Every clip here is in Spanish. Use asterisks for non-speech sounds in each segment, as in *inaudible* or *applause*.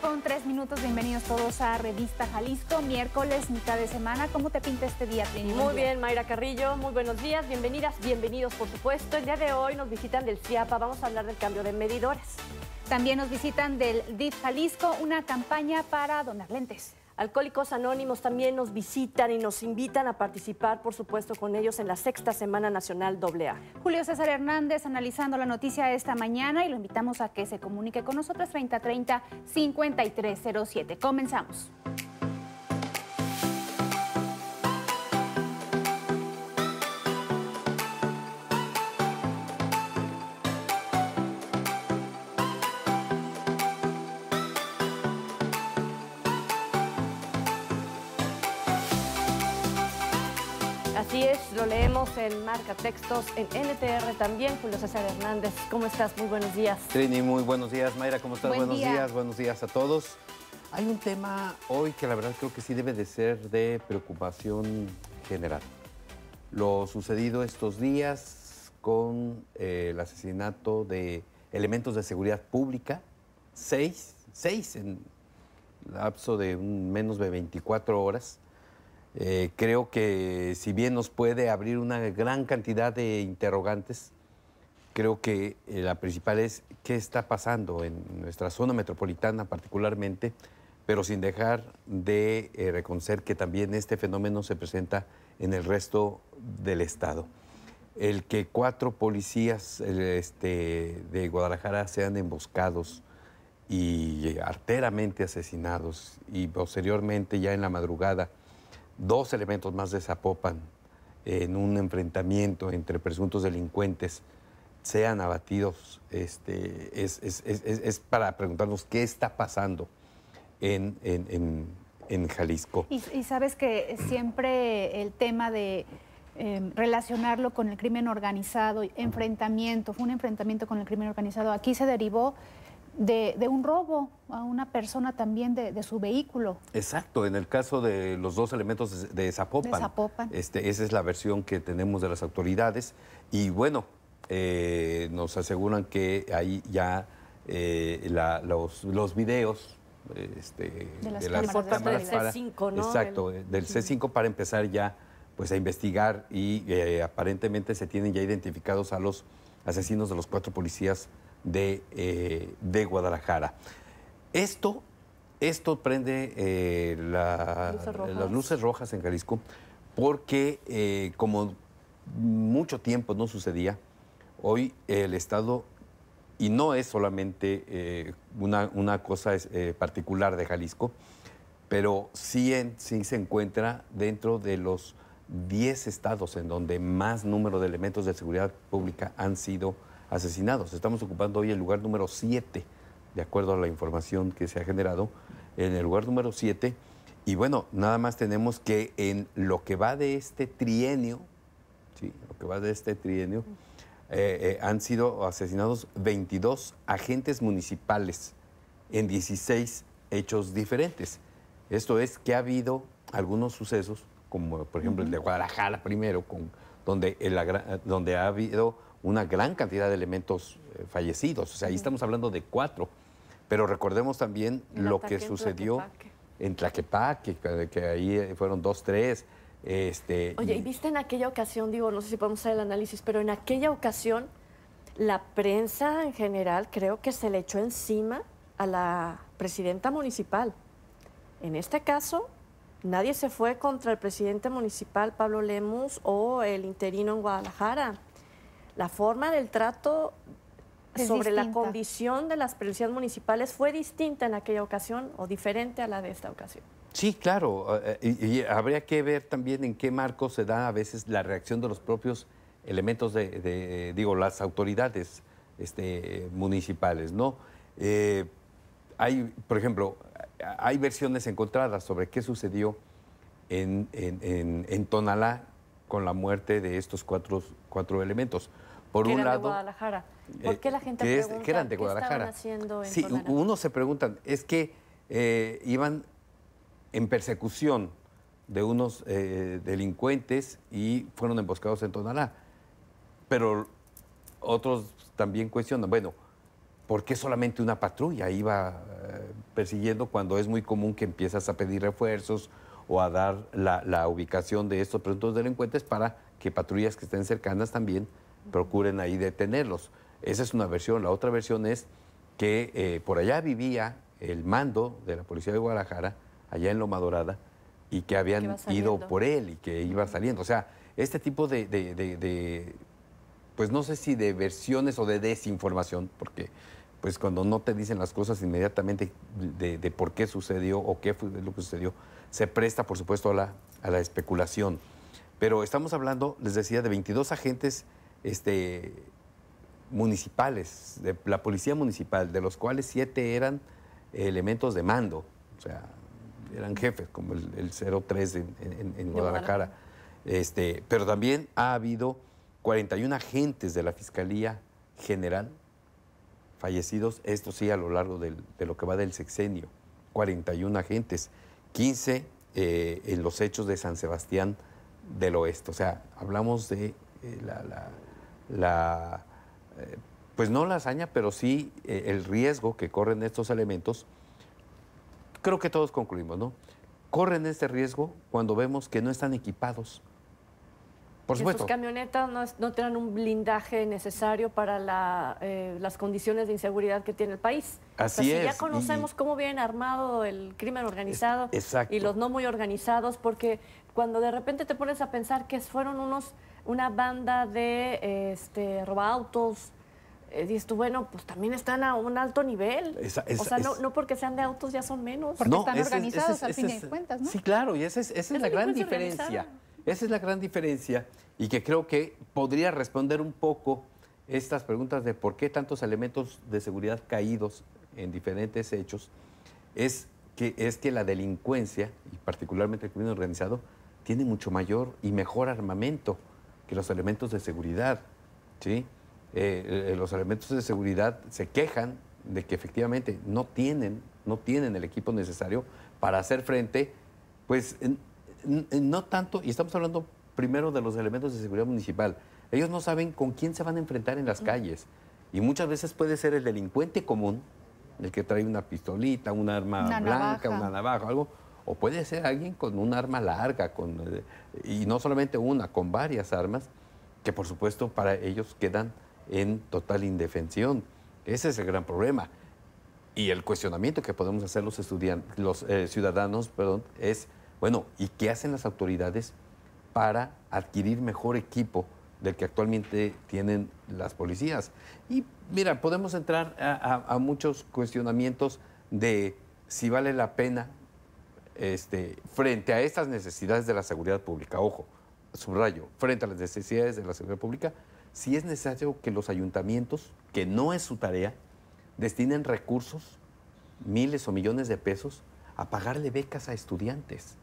con tres minutos. Bienvenidos todos a Revista Jalisco, miércoles, mitad de semana. ¿Cómo te pinta este día, Trini? Muy bien, Mayra Carrillo. Muy buenos días, bienvenidas, bienvenidos, por supuesto. El día de hoy nos visitan del CIAPA. Vamos a hablar del cambio de medidores. También nos visitan del DIF Jalisco, una campaña para donar lentes. Alcohólicos Anónimos también nos visitan y nos invitan a participar, por supuesto, con ellos en la sexta Semana Nacional AA. Julio César Hernández analizando la noticia de esta mañana y lo invitamos a que se comunique con nosotros 3030-5307. Comenzamos. en Marca Textos, en NTR también, Julio César Hernández. ¿Cómo estás? Muy buenos días. Trini, muy buenos días. Mayra, ¿cómo estás? buenos días, buenos días a todos. Hay un tema hoy que la verdad creo que sí debe de ser de preocupación general. Lo sucedido estos días con eh, el asesinato de elementos de seguridad pública, seis, seis en lapso de menos de 24 horas, eh, creo que si bien nos puede abrir una gran cantidad de interrogantes, creo que eh, la principal es qué está pasando en nuestra zona metropolitana particularmente, pero sin dejar de eh, reconocer que también este fenómeno se presenta en el resto del estado. El que cuatro policías este, de Guadalajara sean emboscados y arteramente asesinados y posteriormente ya en la madrugada dos elementos más desapopan en un enfrentamiento entre presuntos delincuentes sean abatidos, este, es, es, es, es, para preguntarnos qué está pasando en, en, en, en Jalisco. Y, sabes que siempre el tema de em, relacionarlo con el crimen organizado, enfrentamiento, fue un enfrentamiento con el crimen organizado, aquí se derivó de, un robo a una persona también de, su vehículo. Exacto, en el caso de los dos elementos de, de Zapopan. Este, esa es la versión que tenemos de las autoridades. Y bueno, eh, nos aseguran que ahí ya eh, los, videos. Este, de las, las del C5, ¿no? Exacto, del C5 para empezar ya pues a investigar y eh, aparentemente se tienen ya identificados a los asesinos de los cuatro policías eh, de, Guadalajara. Esto, esto prende eh, las luces rojas en Jalisco porque eh, como mucho tiempo no sucedía, hoy el Estado, y no es solamente una, cosa particular de Jalisco, pero sí, sí se encuentra dentro de los 10 estados en donde más número de elementos de seguridad pública han sido asesinados. Estamos ocupando hoy el lugar número 7, de acuerdo a la información que se ha generado, en el lugar número 7. Y bueno, nada más tenemos que en lo que va de este trienio, sí, lo que va de este trienio, eh, eh, han sido asesinados 22 agentes municipales en 16 hechos diferentes. Esto es que ha habido algunos sucesos, como por ejemplo el de Guadalajara primero, con, donde, el, donde ha habido una gran cantidad de elementos eh, fallecidos. O sea, ahí estamos hablando de cuatro. Pero recordemos también lo que sucedió en Tlaquepaque, que, ahí eh, fueron dos, tres. Este, Oye, y viste en aquella ocasión, digo, no sé si podemos hacer el análisis, pero en aquella ocasión la prensa en general creo que se le echó encima a la presidenta municipal. En este caso, nadie se fue contra el presidente municipal Pablo Lemus o el interino en Guadalajara la forma del trato sobre la condición de las policías municipales fue distinta en aquella ocasión o diferente a la de esta ocasión. Sí, claro, eh, eh, y, habría que ver también en qué marco se da a veces la reacción de los propios elementos de, digo, las autoridades este, municipales, ¿no? Eh, hay, por ejemplo, hay versiones encontradas sobre qué sucedió en, Tonalá con la muerte de estos cuatro, cuatro elementos. Por un lado, Guadalajara. Eh, ¿Por qué la gente pregunta qué estaban haciendo en Sí, uno se preguntan, es que eh, iban en persecución de unos eh, delincuentes y fueron emboscados en Tonalá. Pero otros también cuestionan, bueno, ¿por qué solamente una patrulla iba persiguiendo cuando es muy común que empiezas a pedir refuerzos o a dar la, la ubicación de estos presuntos delincuentes para que patrullas que estén cercanas también procuren ahí detenerlos. Esa es una versión. La otra versión es que eh, por allá vivía el mando de la policía de Guadalajara, allá en Loma Dorada, y que habían ido por él y que iba saliendo. O sea, este tipo de, de, pues no sé si de versiones o de desinformación, porque pues cuando no te dicen las cosas inmediatamente de, por qué sucedió o qué fue lo que sucedió, se presta, por supuesto, a la, a la especulación. Pero estamos hablando, les decía, de 22 agentes este, municipales, de la policía municipal, de los cuales siete eran elementos de mando, o sea, eran jefes, como el, 03 en, en, Guadalajara. Este, pero también ha habido 41 agentes de la Fiscalía General fallecidos, esto sí, a lo largo de lo que va del sexenio. 41 agentes, 15 eh, en los hechos de San Sebastián del Oeste. O sea, hablamos de eh, la la, eh, pues no la hazaña, pero sí eh, el riesgo que corren estos elementos, creo que todos concluimos, ¿no? Corren este riesgo cuando vemos que no están equipados. Por supuesto. Sus camionetas no, tienen un blindaje necesario para eh, las condiciones de inseguridad que tiene el país. Así es. ya conocemos cómo viene armado el crimen organizado y los no muy organizados, porque cuando de repente te pones a pensar que fueron unos una banda de este, robautos eh, dices tú, bueno, pues también están a un alto nivel. o sea, no, porque sean de autos ya son menos. Porque están organizados al fin de cuentas, ¿no? Sí, claro, y esa es, esa es la gran diferencia. Esa es la gran diferencia y que creo que podría responder un poco estas preguntas de por qué tantos elementos de seguridad caídos en diferentes hechos. Es que, es que la delincuencia, y particularmente el crimen organizado, tiene mucho mayor y mejor armamento que los elementos de seguridad, ¿sí? Eh, eh, los elementos de seguridad se quejan de que efectivamente no tienen, no tienen el equipo necesario para hacer frente, pues no tanto, y estamos hablando primero de los elementos de seguridad municipal, ellos no saben con quién se van a enfrentar en las calles. Y muchas veces puede ser el delincuente común, el que trae una pistolita, un arma blanca, una navaja, algo, o puede ser alguien con un arma larga, con, eh, y no solamente una, con varias armas, que por supuesto para ellos quedan en total indefensión. Ese es el gran problema. Y el cuestionamiento que podemos hacer los, estudiantes, los eh, ciudadanos perdón, es, bueno, ¿y qué hacen las autoridades para adquirir mejor equipo del que actualmente tienen las policías? Y mira, podemos entrar a muchos cuestionamientos de si vale la pena este, frente a estas necesidades de la seguridad pública, ojo, subrayo, frente a las necesidades de la seguridad pública, sí es necesario que los ayuntamientos, que no es su tarea, destinen recursos, miles o millones de pesos, a pagarle becas a estudiantes,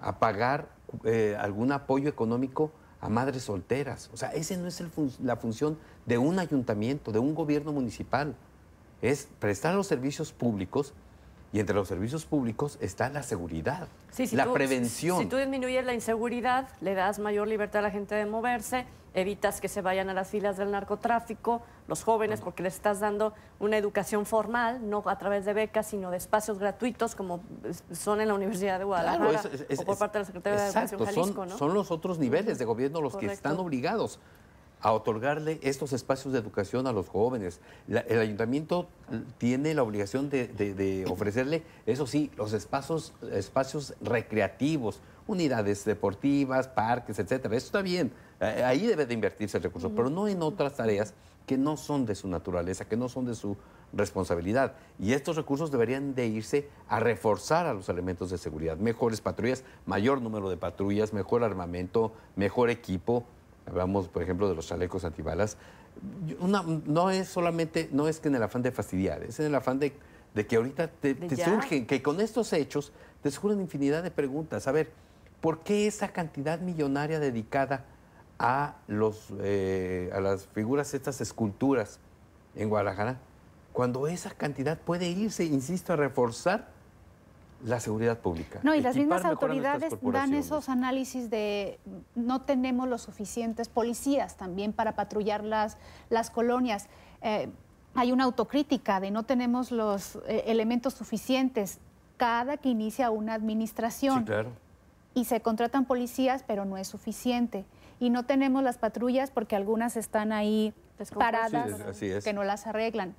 a pagar eh, algún apoyo económico a madres solteras. O sea, esa no es la función de un ayuntamiento, de un gobierno municipal. Es prestar los servicios públicos y entre los servicios públicos está la seguridad, la prevención. Si, tú disminuyes la inseguridad, le das mayor libertad a la gente de moverse, evitas que se vayan a las filas del narcotráfico, los jóvenes, porque les estás dando una educación formal, no a través de becas, sino de espacios gratuitos, como son en la Universidad de Guadalajara o por parte de la Secretaría de Educación Jalisco. Son, son los otros niveles de gobierno los que están obligados a otorgarle estos espacios de educación a los jóvenes. el ayuntamiento tiene la obligación de, ofrecerle, eso sí, los espacios, espacios recreativos, unidades deportivas, parques, etcétera. Eso está bien, ahí debe de invertirse el recurso, pero no en otras tareas que no son de su naturaleza, que no son de su responsabilidad. Y estos recursos deberían de irse a reforzar a los elementos de seguridad, mejores patrullas, mayor número de patrullas, mejor armamento, mejor equipo, Hablamos, por ejemplo, de los chalecos antibalas. no es solamente, no es que en el afán de fastidiar, es en el afán de, que ahorita te, surgen, que con estos hechos te surgen infinidad de preguntas. A ver, ¿por qué esa cantidad millonaria dedicada a, los, eh, a las figuras, estas esculturas en Guadalajara, cuando esa cantidad puede irse, insisto, a reforzar la seguridad pública. No, y las mismas autoridades dan esos análisis de no tenemos los suficientes policías también para patrullar las, las colonias. Eh, hay una autocrítica de no tenemos los eh, elementos suficientes cada que inicia una administración. Sí, claro. Y se contratan policías, pero no es suficiente. Y no tenemos las patrullas porque algunas están ahí pues paradas, que no las arreglan.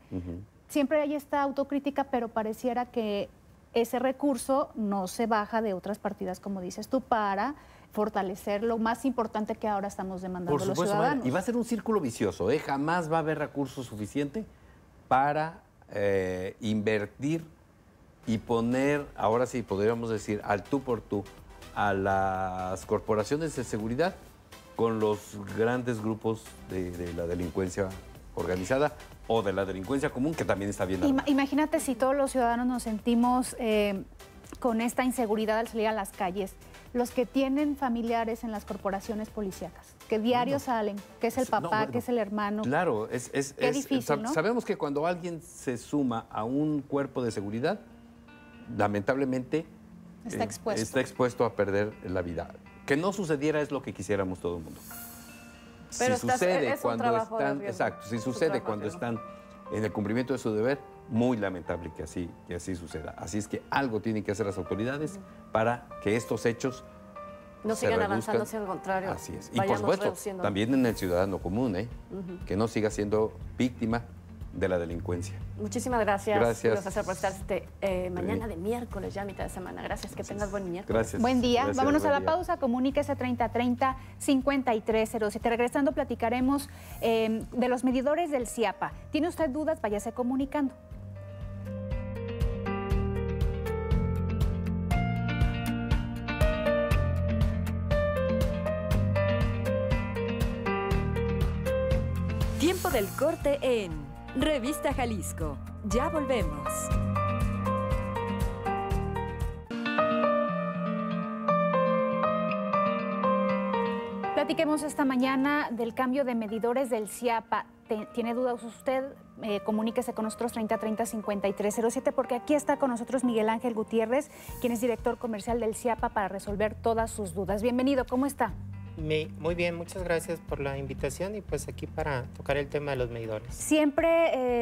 Siempre hay esta autocrítica, pero pareciera que ese recurso no se baja de otras partidas, como dices tú, para fortalecer lo más importante que ahora estamos demandando los ciudadanos. Y va a ser un círculo vicioso, ¿eh? jamás va a haber recurso suficiente para eh, invertir y poner, ahora sí podríamos decir, al tú por tú a las corporaciones de seguridad con los grandes grupos de la delincuencia organizada o de la delincuencia común, que también está viendo. Imagínate si todos los ciudadanos nos sentimos eh, con esta inseguridad al salir a las calles. Los que tienen familiares en las corporaciones policíacas, que diario salen, que es el papá, que es el hermano. Claro, es, difícil. Sabemos que cuando alguien se suma a un cuerpo de seguridad, lamentablemente eh, está expuesto a perder la vida. Que no sucediera es lo que quisiéramos todo el mundo si sucede e-, cuando están, exacto, si sucede cuando están en el cumplimiento de su deber, muy lamentable que así, que así suceda. Así es que algo tienen que hacer las autoridades para que estos hechos no sigan avanzando, hacia el contrario. Así es. Y por supuesto, también en el ciudadano común, ¿eh? que no siga siendo víctima de la delincuencia. Muchísimas gracias, gracias. por estar este, eh, mañana de miércoles, ya mitad de semana. Gracias, que tengas buen miércoles. Gracias. Buen día. Vámonos a la pausa. Comuníquese 3030-5307. Regresando, platicaremos em, de los medidores del CIAPA. ¿Tiene usted dudas? Váyase comunicando. Tiempo del corte en Revista Jalisco. Ya volvemos. Platiquemos esta mañana del cambio de medidores del CIAPA. ¿Tiene dudas usted? Eh, comuníquese con nosotros 3030-5307 porque aquí está con nosotros Miguel Ángel Gutiérrez, quien es director comercial del CIAPA para resolver todas sus dudas. Bienvenido, ¿cómo está? Muy bien, muchas gracias por la invitación y pues aquí para tocar el tema de los medidores. Siempre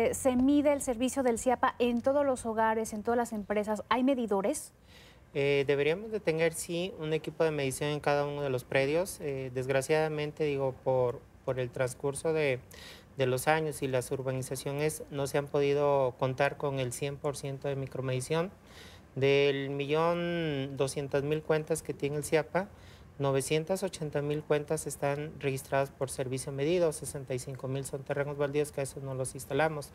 eh, se mide el servicio del CIAPA en todos los hogares, en todas las empresas. ¿Hay medidores? Eh, deberíamos de tener, sí, un equipo de medición en cada uno de los predios. Eh, desgraciadamente, digo, por, por el transcurso de, de los años y las urbanizaciones no se han podido contar con el 100% de micromedición. Del millón doscientas mil cuentas que tiene el CIAPA, 980 mil cuentas están registradas por servicio medido, 65 mil son terrenos baldíos que a eso no los instalamos,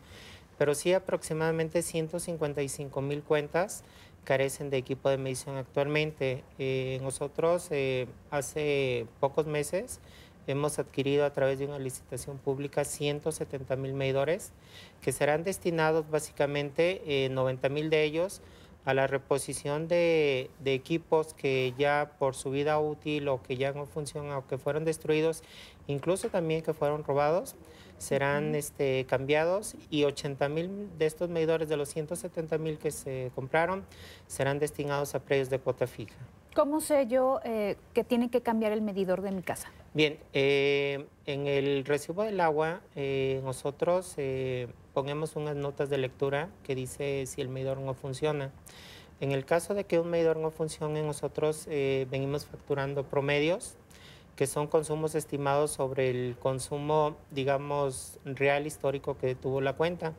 pero sí aproximadamente 155 mil cuentas carecen de equipo de medición actualmente. Eh, nosotros eh, hace pocos meses hemos adquirido a través de una licitación pública 170 mil medidores que serán destinados básicamente 90 eh, mil de ellos a la reposición de, equipos que ya por su vida útil o que ya no funcionan o que fueron destruidos, incluso también que fueron robados, serán este, cambiados y 80 mil de estos medidores de los 170 mil que se compraron serán destinados a precios de cuota fija. ¿Cómo sé yo eh, que tiene que cambiar el medidor de mi casa? Bien, eh, en el recibo del agua eh, nosotros pongamos unas notas de lectura que dice si el medidor no funciona. En el caso de que un medidor no funcione, nosotros eh, venimos facturando promedios, que son consumos estimados sobre el consumo, digamos, real histórico que tuvo la cuenta,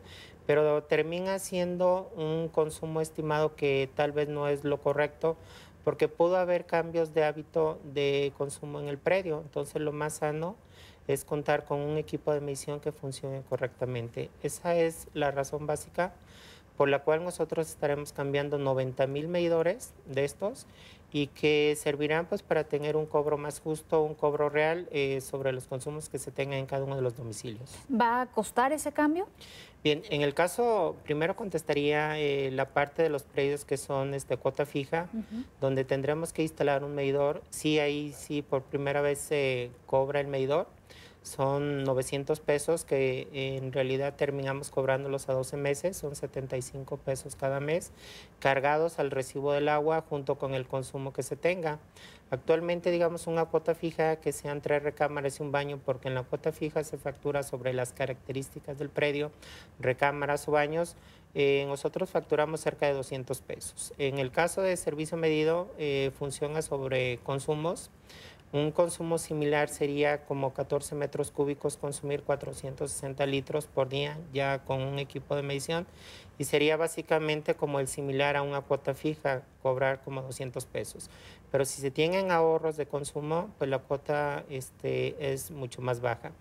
pero termina siendo un consumo estimado que tal vez no es lo correcto porque pudo haber cambios de hábito de consumo en el predio. Entonces lo más sano es contar con un equipo de medición que funcione correctamente. Esa es la razón básica por la cual nosotros estaremos cambiando 90 mil medidores de estos y que servirán pues para tener un cobro más justo, un cobro real eh, sobre los consumos que se tengan en cada uno de los domicilios. ¿Va a costar ese cambio? Bien, en el caso, primero contestaría eh, la parte de los predios que son este, cuota fija, donde tendremos que instalar un medidor. Sí, ahí sí, por primera vez se cobra el medidor son 900 pesos que en realidad terminamos cobrándolos a 12 meses, son 75 pesos cada mes, cargados al recibo del agua junto con el consumo que se tenga. Actualmente, digamos, una cuota fija que sean tres recámaras y un baño, porque en la cuota fija se factura sobre las características del predio, recámaras o baños, eh, nosotros facturamos cerca de 200 pesos. En el caso de servicio medido, eh, funciona sobre consumos. Un consumo similar sería como 14 metros cúbicos, consumir 460 litros por día ya con un equipo de medición y sería básicamente como el similar a una cuota fija, cobrar como 200 pesos. Pero si se tienen ahorros de consumo, pues la cuota este, es mucho más baja.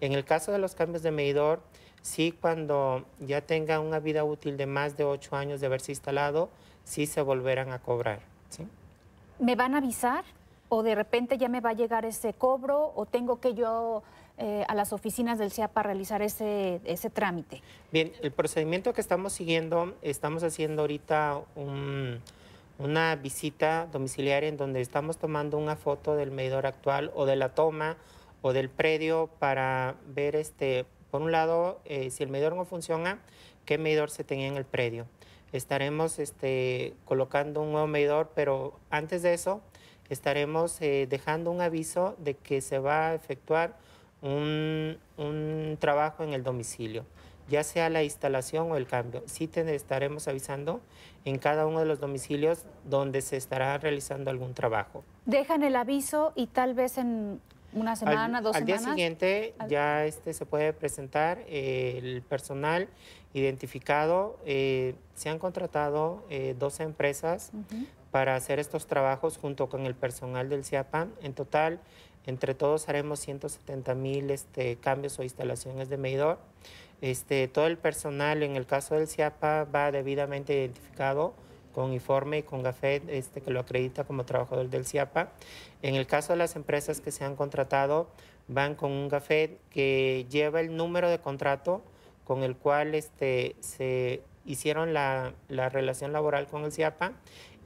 En el caso de los cambios de medidor, sí cuando ya tenga una vida útil de más de 8 años de haberse instalado, sí se volverán a cobrar. ¿sí? ¿Me van a avisar? o de repente ya me va a llegar ese cobro o tengo que yo eh, a las oficinas del para realizar ese, trámite? Bien, el procedimiento que estamos siguiendo, estamos haciendo ahorita una visita domiciliaria en donde estamos tomando una foto del medidor actual o de la toma o del predio para ver, este, por un lado, eh, si el medidor no funciona, qué medidor se tenía en el predio. Estaremos este, colocando un nuevo medidor, pero antes de eso estaremos eh, dejando un aviso de que se va a efectuar un, trabajo en el domicilio, ya sea la instalación o el cambio. Sí estaremos avisando en cada uno de los domicilios donde se estará realizando algún trabajo. Dejan el aviso y tal vez en una semana, dos semanas. Al día siguiente ya este, se puede presentar eh, el personal identificado. Eh, se han contratado dos empresas para hacer estos trabajos junto con el personal del CIAPA... En total, entre todos haremos 170 mil este, cambios o instalaciones de medidor. Este, todo el personal, en el caso del CIAPA, va debidamente identificado con informe y con GAFET este, que lo acredita como trabajador del CIAPA. En el caso de las empresas que se han contratado, van con un GAFET que lleva el número de contrato con el cual se hicieron la, la relación laboral con el CIAPA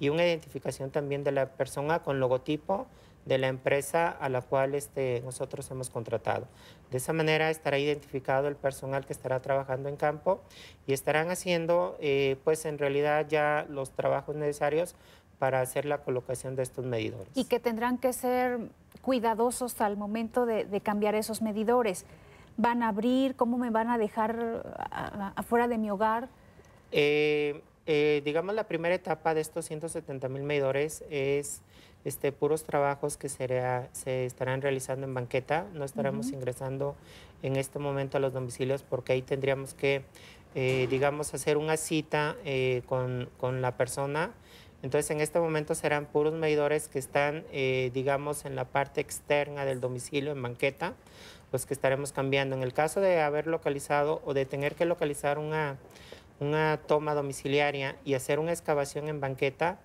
y una identificación también de la persona con logotipo de la empresa a la cual este, nosotros hemos contratado. De esa manera estará identificado el personal que estará trabajando en campo y estarán haciendo eh, pues en realidad ya los trabajos necesarios para hacer la colocación de estos medidores. Y que tendrán que ser cuidadosos al momento de, de cambiar esos medidores. ¿Van a abrir? ¿Cómo me van a dejar afuera de mi hogar? Eh, eh, digamos, la primera etapa de estos 170 mil medidores es este, puros trabajos que se estarán realizando en banqueta. No estaremos ingresando en este momento a los domicilios porque ahí tendríamos que, eh, digamos, hacer una cita eh, con, con, la persona. Entonces, en este momento serán puros medidores que están, digamos, en la parte externa del domicilio, en banqueta, los que estaremos cambiando. En el caso de haber localizado o de tener que localizar una una toma domiciliaria y hacer una excavación en banqueta,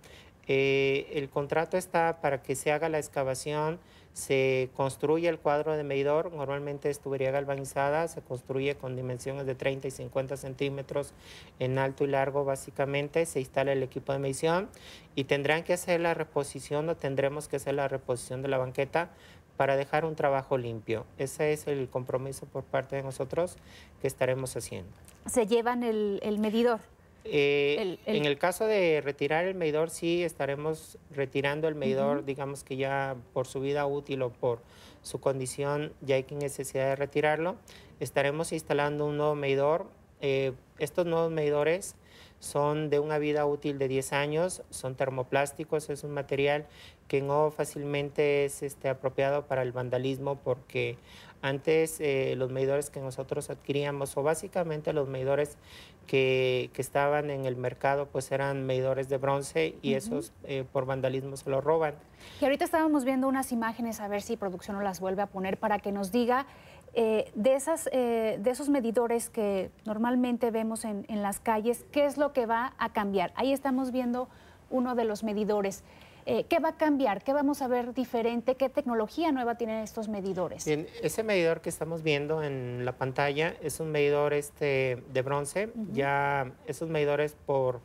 eh, el contrato está para que se haga la excavación, se construye el cuadro de medidor, normalmente es galvanizada, se construye con dimensiones de 30 y 50 centímetros en alto y largo básicamente, se instala el equipo de medición y tendrán que hacer la reposición o tendremos que hacer la reposición de la banqueta para dejar un trabajo limpio. Ese es el compromiso por parte de nosotros que estaremos haciendo. ¿Se llevan el, medidor? Eh, en el caso de retirar el medidor, sí estaremos retirando el medidor, digamos que ya por su vida útil o por su condición, ya hay necesidad de retirarlo. Estaremos instalando un nuevo medidor. Eh, estos nuevos medidores son de una vida útil de 10 años, son termoplásticos, es un material que no fácilmente es este, apropiado para el vandalismo porque antes eh, los medidores que nosotros adquiríamos o básicamente los medidores que, estaban en el mercado pues eran medidores de bronce y esos eh, por vandalismo se los roban. Y ahorita estábamos viendo unas imágenes a ver si producción nos las vuelve a poner para que nos diga eh, de, esas, eh, de esos medidores que normalmente vemos en, las calles, ¿qué es lo que va a cambiar? Ahí estamos viendo uno de los medidores. Eh, ¿Qué va a cambiar? ¿Qué vamos a ver diferente? ¿Qué tecnología nueva tienen estos medidores? ese medidor que estamos viendo en la pantalla es un medidor este, de bronce. Ya esos medidores por,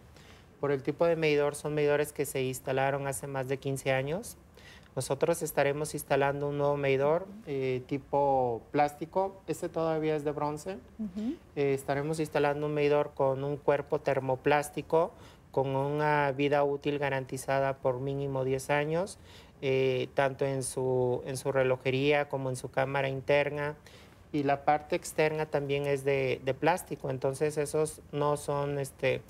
por el tipo de medidor son medidores que se instalaron hace más de 15 años nosotros estaremos instalando un nuevo medidor eh, tipo plástico. Este todavía es de bronce. Eh, estaremos instalando un medidor con un cuerpo termoplástico con una vida útil garantizada por mínimo 10 años, eh, tanto en su, en su relojería como en su cámara interna. Y la parte externa también es de, de plástico, entonces esos no son este,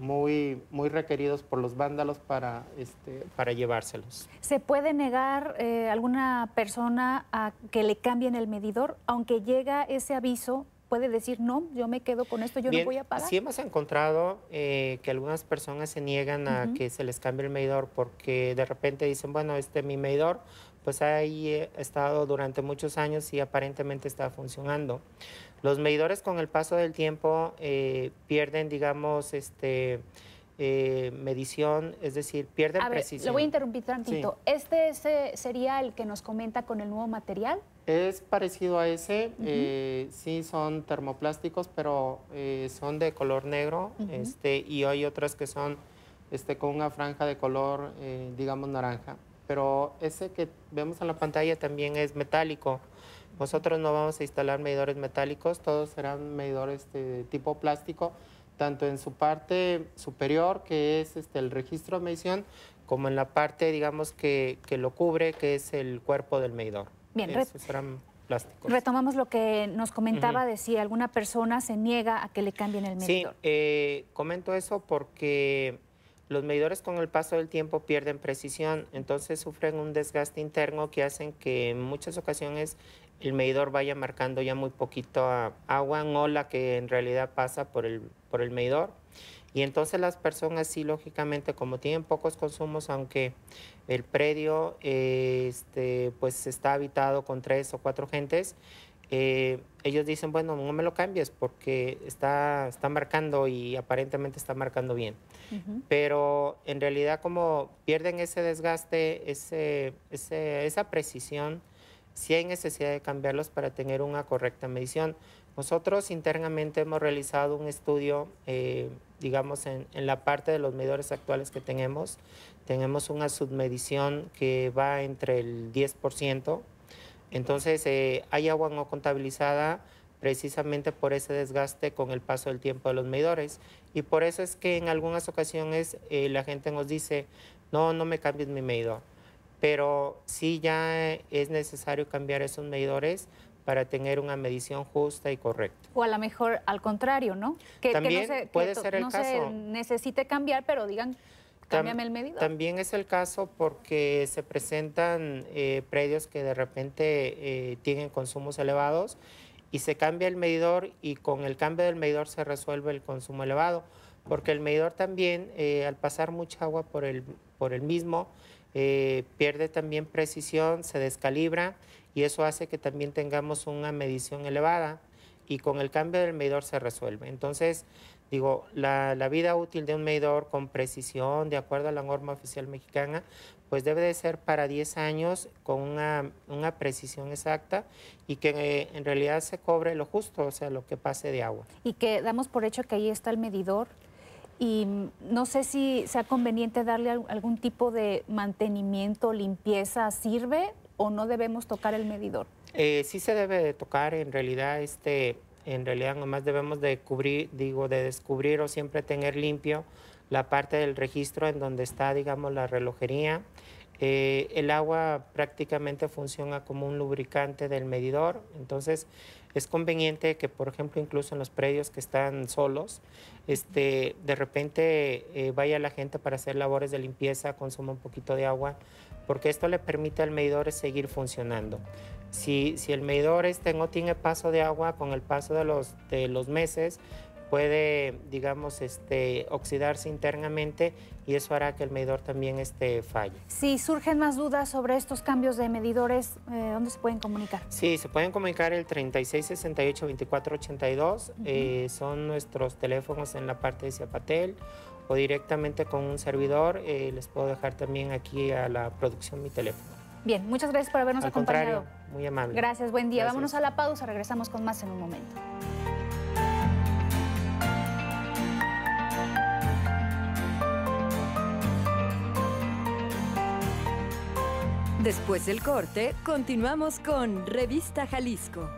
muy, muy requeridos por los vándalos para, este, para llevárselos. ¿Se puede negar eh, alguna persona a que le cambien el medidor, aunque llega ese aviso? ¿Puede decir, no, yo me quedo con esto, yo no voy a pagar? Sí hemos encontrado eh, que algunas personas se niegan a que se les cambie el medidor porque de repente dicen, bueno, este mi medidor pues ahí eh, he estado durante muchos años y aparentemente está funcionando. Los medidores con el paso del tiempo eh, pierden, digamos, este... Eh, medición, es decir, pierden a ver, Lo voy a interrumpir tantito. ¿Este sería el que nos comenta con el nuevo material? Es parecido a ese, sí son termoplásticos, pero son de color negro este, y hay otras que son este, con una franja de color, digamos, naranja pero ese que vemos en la pantalla también es metálico. Nosotros no vamos a instalar medidores metálicos, todos serán medidores de tipo plástico, tanto en su parte superior, que es este, el registro de medición, como en la parte, digamos, que, que lo cubre, que es el cuerpo del medidor. Bien, serán plásticos. Retomamos lo que nos comentaba de si alguna persona se niega a que le cambien el medidor. Sí, eh, comento eso porque los medidores con el paso del tiempo pierden precisión, entonces sufren un desgaste interno que hacen que en muchas ocasiones el medidor vaya marcando ya muy poquito agua en ola que en realidad pasa por el, por el medidor. Y entonces las personas sí, lógicamente, como tienen pocos consumos, aunque el predio este, pues está habitado con tres o cuatro gentes, eh, ellos dicen, bueno, no me lo cambies porque está, está marcando y aparentemente está marcando bien. Pero en realidad como pierden ese desgaste, ese, ese, esa precisión, sí hay necesidad de cambiarlos para tener una correcta medición. Nosotros internamente hemos realizado un estudio, eh, digamos, en, en, la parte de los medidores actuales que tenemos. Tenemos una submedición que va entre el 10% entonces eh, hay agua no contabilizada precisamente por ese desgaste con el paso del tiempo de los medidores. Y por eso es que en algunas ocasiones eh, la gente nos dice, no, no me cambies mi medidor. Pero sí ya es necesario cambiar esos medidores para tener una medición justa y correcta. O a lo mejor al contrario, ¿no? Que, También no puede ser no se necesite cambiar, pero digan el medidor. También es el caso porque se presentan eh, predios que de repente eh, tienen consumos elevados y se cambia el medidor y con el cambio del medidor se resuelve el consumo elevado, porque el medidor también, eh, al pasar mucha agua por el, por el mismo, pierde también precisión, se descalibra y eso hace que también tengamos una medición elevada y con el cambio del medidor se resuelve. Entonces, Digo, la, vida útil de un medidor con precisión, de acuerdo a la norma oficial mexicana, pues debe de ser para 10 años con una, precisión exacta y que eh, en realidad se cobre lo justo, o sea, lo que pase de agua. Y que damos por hecho que ahí está el medidor y mm, no sé si sea conveniente darle algún tipo de mantenimiento, limpieza, ¿sirve o no debemos tocar el medidor? Eh, sí se debe de tocar, en realidad este en realidad nomás debemos de cubrir, digo, de descubrir o siempre tener limpio la parte del registro en donde está, digamos, la relojería. Eh, el agua prácticamente funciona como un lubricante del medidor, entonces es conveniente que, por ejemplo, incluso en los predios que están solos, este, de repente eh, vaya la gente para hacer labores de limpieza, consuma un poquito de agua, porque esto le permite al medidor seguir funcionando. Si, el medidor este no tiene paso de agua, con el paso de los, meses puede, digamos, este, oxidarse internamente y eso hará que el medidor también este, falle. Si surgen más dudas sobre estos cambios de medidores, eh, ¿dónde se pueden comunicar? Sí, se pueden comunicar el 3668-2482, eh, son nuestros teléfonos en la parte de Ciapatel o directamente con un servidor, eh, les puedo dejar también aquí a la producción mi teléfono. Bien, muchas gracias por habernos acompañado. muy amable. Gracias, buen día. Vámonos a la pausa, regresamos con más en un momento. Después del corte, continuamos con Revista Jalisco.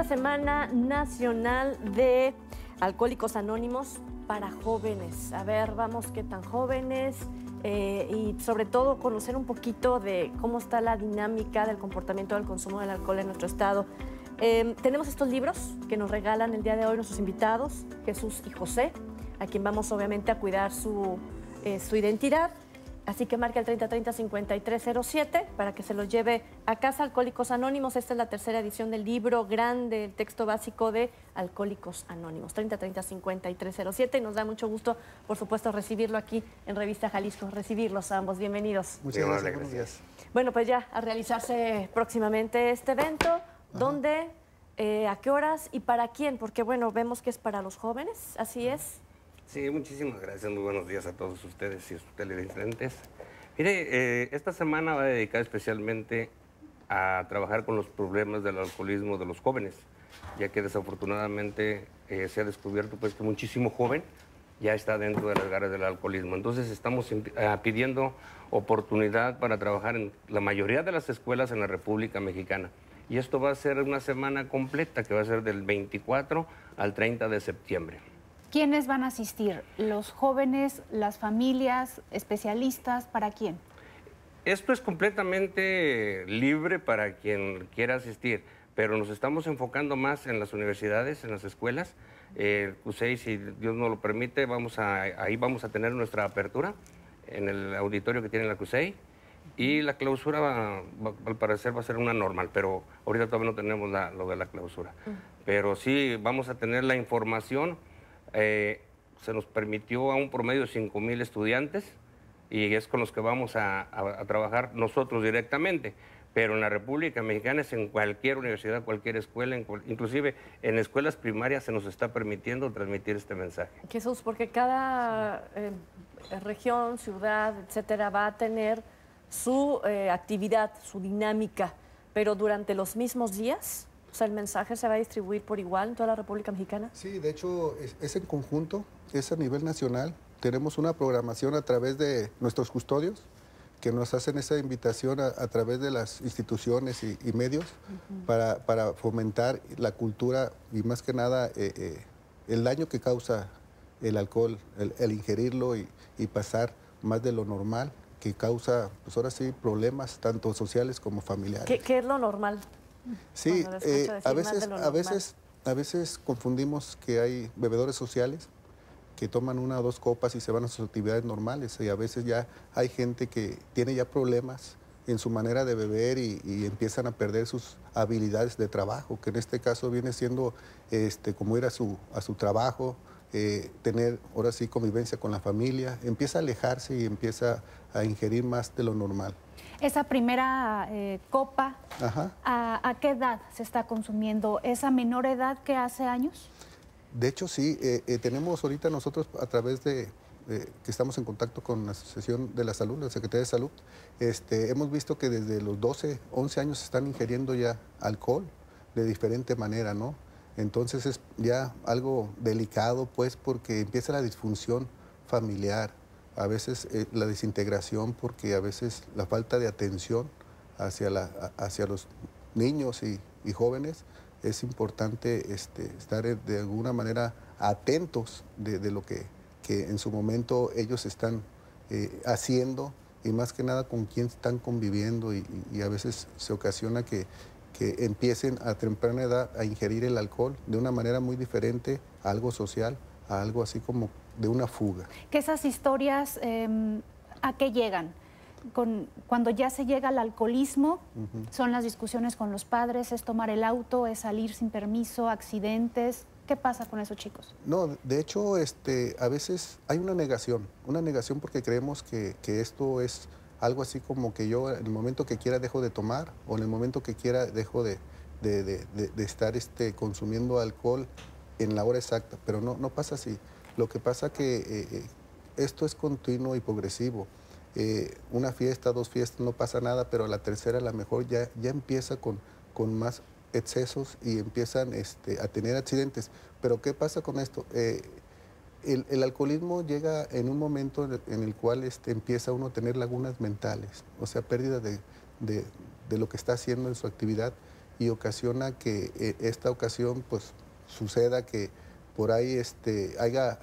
esta Semana Nacional de Alcohólicos Anónimos para jóvenes. A ver, vamos, qué tan jóvenes. Eh, y sobre todo conocer un poquito de cómo está la dinámica del comportamiento del consumo del alcohol en nuestro estado. Em, tenemos estos libros que nos regalan el día de hoy nuestros invitados, Jesús y José, a quien vamos obviamente a cuidar su, eh, su identidad Así que marca el 3030-5307 para que se los lleve a casa Alcohólicos Anónimos. Esta es la tercera edición del libro grande, el texto básico de Alcohólicos Anónimos. 3030-5307 y nos da mucho gusto, por supuesto, recibirlo aquí en Revista Jalisco. Recibirlos a ambos. Bienvenidos. Muchas gracias. Bueno, pues ya a realizarse próximamente este evento. ¿Dónde? Eh, ¿A qué horas y para quién? Porque bueno, vemos que es para los jóvenes, así es. Sí, muchísimas gracias. Muy buenos días a todos ustedes y a sus televidentes. Mire, eh, esta semana va a dedicar especialmente a trabajar con los problemas del alcoholismo de los jóvenes, ya que desafortunadamente eh, se ha descubierto pues, que muchísimo joven ya está dentro de las garras del alcoholismo. Entonces estamos eh, pidiendo oportunidad para trabajar en la mayoría de las escuelas en la República Mexicana. Y esto va a ser una semana completa que va a ser del 24 al 30 de septiembre. ¿Quiénes van a asistir? ¿Los jóvenes, las familias, especialistas? ¿Para quién? Esto es completamente libre para quien quiera asistir, pero nos estamos enfocando más en las universidades, en las escuelas. Eh, pues, si Dios nos lo permite, vamos a, ahí vamos a tener nuestra apertura en el auditorio que tiene la CUSEI. Y la clausura, al parecer, va a ser una normal, pero ahorita todavía no tenemos lo de la clausura. Mm. Pero sí, vamos a tener la información eh, se nos permitió a un promedio de 5 mil estudiantes y es con los que vamos a, trabajar nosotros directamente. Pero en la República Mexicana es en cualquier universidad, cualquier escuela, inclusive en escuelas primarias se nos está permitiendo transmitir este mensaje. Jesús, porque cada eh, región, ciudad, etcétera, va a tener su eh, actividad, su dinámica, pero durante los mismos días sea, ¿el mensaje se va a distribuir por igual en toda la República Mexicana? Sí, de hecho es, en conjunto, es a nivel nacional. Tenemos una programación a través de nuestros custodios, que nos hacen esa invitación a, través de las instituciones y, medios para, fomentar la cultura y más que nada eh, eh, el daño que causa el alcohol, el, ingerirlo y, pasar más de lo normal, que causa, pues ahora sí, problemas tanto sociales como familiares. ¿Qué, qué es lo normal? Sí, eh, a, veces, a, veces, a veces confundimos que hay bebedores sociales que toman una o dos copas y se van a sus actividades normales y a veces ya hay gente que tiene ya problemas en su manera de beber y, empiezan a perder sus habilidades de trabajo, que en este caso viene siendo este, como ir a su, a su trabajo, eh, tener ahora sí convivencia con la familia, empieza a alejarse y empieza a ingerir más de lo normal esa primera eh, copa, ¿a, qué edad se está consumiendo? ¿Esa menor edad que hace años? De hecho, sí. Eh, eh, tenemos ahorita nosotros a través de, que estamos en contacto con la Asociación de la Salud, la Secretaría de Salud, este, hemos visto que desde los 12, 11 años se están ingiriendo ya alcohol de diferente manera, ¿no? Entonces es ya algo delicado, pues, porque empieza la disfunción familiar, a veces eh, la desintegración porque a veces la falta de atención hacia, la, hacia los niños y, jóvenes es importante este, estar eh, de alguna manera atentos de, lo que, en su momento ellos están eh, haciendo y más que nada con quién están conviviendo y, a veces se ocasiona que, que, empiecen a temprana edad a ingerir el alcohol de una manera muy diferente a algo social, a algo así como de una fuga. Que esas historias, em, ¿a qué llegan? cuando ya se llega al alcoholismo, son las discusiones con los padres, es tomar el auto, es salir sin permiso, accidentes. ¿Qué pasa con esos chicos? No, de hecho, este, a veces hay una negación, una negación porque creemos que, esto es algo así como que yo en el momento que quiera dejo de tomar o en el momento que quiera dejo de, estar este, consumiendo alcohol en la hora exacta, pero no, no pasa así. Lo que pasa que eh, eh, esto es continuo y progresivo. Eh, una fiesta, dos fiestas, no pasa nada, pero a la tercera a lo mejor ya, ya empieza con, con más excesos y empiezan este, a tener accidentes. Pero ¿qué pasa con esto? el, alcoholismo llega en un momento en el, cual este, empieza uno a tener lagunas mentales, o sea, pérdida de, lo que está haciendo en su actividad y ocasiona que esta ocasión pues suceda que por ahí este, haya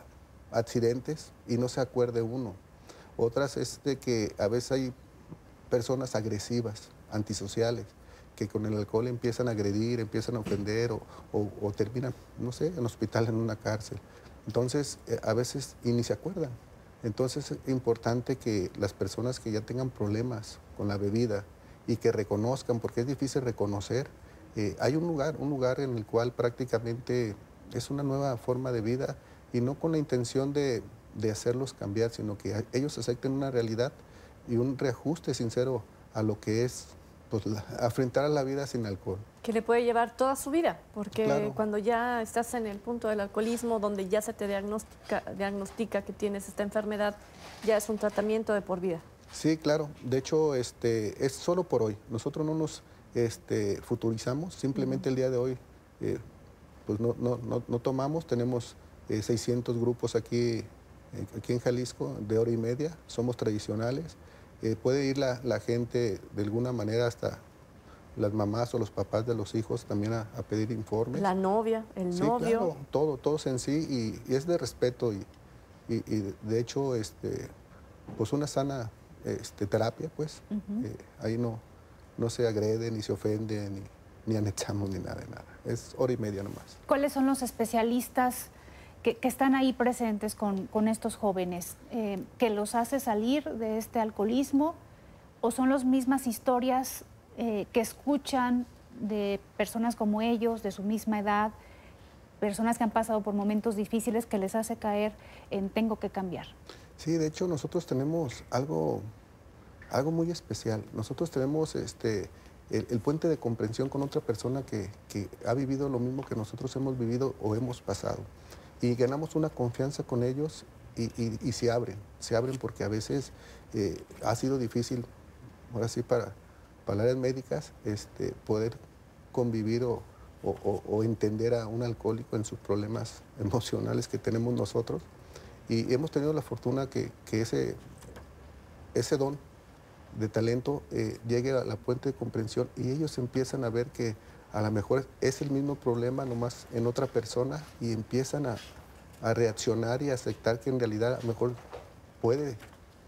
accidentes y no se acuerde uno. Otras es de que a veces hay personas agresivas, antisociales, que con el alcohol empiezan a agredir, empiezan a ofender o, terminan, no sé, en hospital, en una cárcel. Entonces, eh, a veces y ni se acuerdan. Entonces es importante que las personas que ya tengan problemas con la bebida y que reconozcan, porque es difícil reconocer, eh, hay un lugar, un lugar en el cual prácticamente es una nueva forma de vida y no con la intención de, hacerlos cambiar, sino que ellos acepten una realidad y un reajuste sincero a lo que es pues, afrontar a la vida sin alcohol. Que le puede llevar toda su vida, porque cuando ya estás en el punto del alcoholismo, donde ya se te diagnostica, diagnostica que tienes esta enfermedad, ya es un tratamiento de por vida. Sí, claro. De hecho, este, es solo por hoy. Nosotros no nos este, futurizamos, simplemente el día de hoy eh, pues no, no tomamos, tenemos 600 grupos aquí, eh, aquí en Jalisco de hora y media, somos tradicionales. Eh, puede ir la, gente de alguna manera hasta las mamás o los papás de los hijos también a, pedir informes. La novia, el novio. Claro, todo, todos en sí y, es de respeto y, de hecho, este, pues una sana este, terapia, pues. Eh, ahí no, no se agreden ni se ofenden ni, ni ni nada, nada. Es hora y media nomás. ¿Cuáles son los especialistas? que, están ahí presentes con, estos jóvenes, eh, que los hace salir de este alcoholismo o son las mismas historias eh, que escuchan de personas como ellos, de su misma edad, personas que han pasado por momentos difíciles que les hace caer en tengo que cambiar. Sí, de hecho nosotros tenemos algo, algo muy especial. Nosotros tenemos este, el, puente de comprensión con otra persona que, ha vivido lo mismo que nosotros hemos vivido o hemos pasado y ganamos una confianza con ellos y, se abren, se abren porque a veces eh, ha sido difícil, ahora sí, para, palabras médicas, este, poder convivir o, entender a un alcohólico en sus problemas *laughs* emocionales que tenemos nosotros. Y hemos tenido la fortuna que, que ese, ese don de talento eh, llegue a la puente de comprensión y ellos empiezan a ver que a lo mejor es el mismo problema nomás en otra persona y empiezan a, reaccionar y a aceptar que en realidad a lo mejor puede,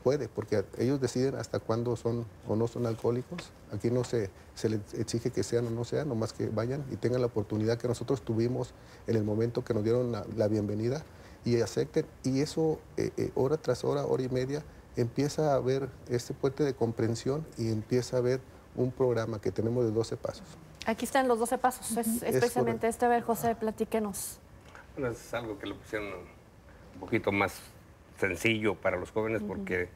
puede, porque ellos deciden hasta cuándo son o no son alcohólicos. Aquí no se, se les exige que sean o no sean, nomás que vayan y tengan la oportunidad que nosotros tuvimos en el momento que nos dieron la, bienvenida y acepten. Y eso, eh, eh, hora tras hora, hora y media, empieza a haber este puente de comprensión y empieza a haber un programa que tenemos de 12 pasos. Aquí están los 12 pasos. especialmente este. A ver, José, platíquenos. Bueno, es algo que lo pusieron un poquito más sencillo para los jóvenes porque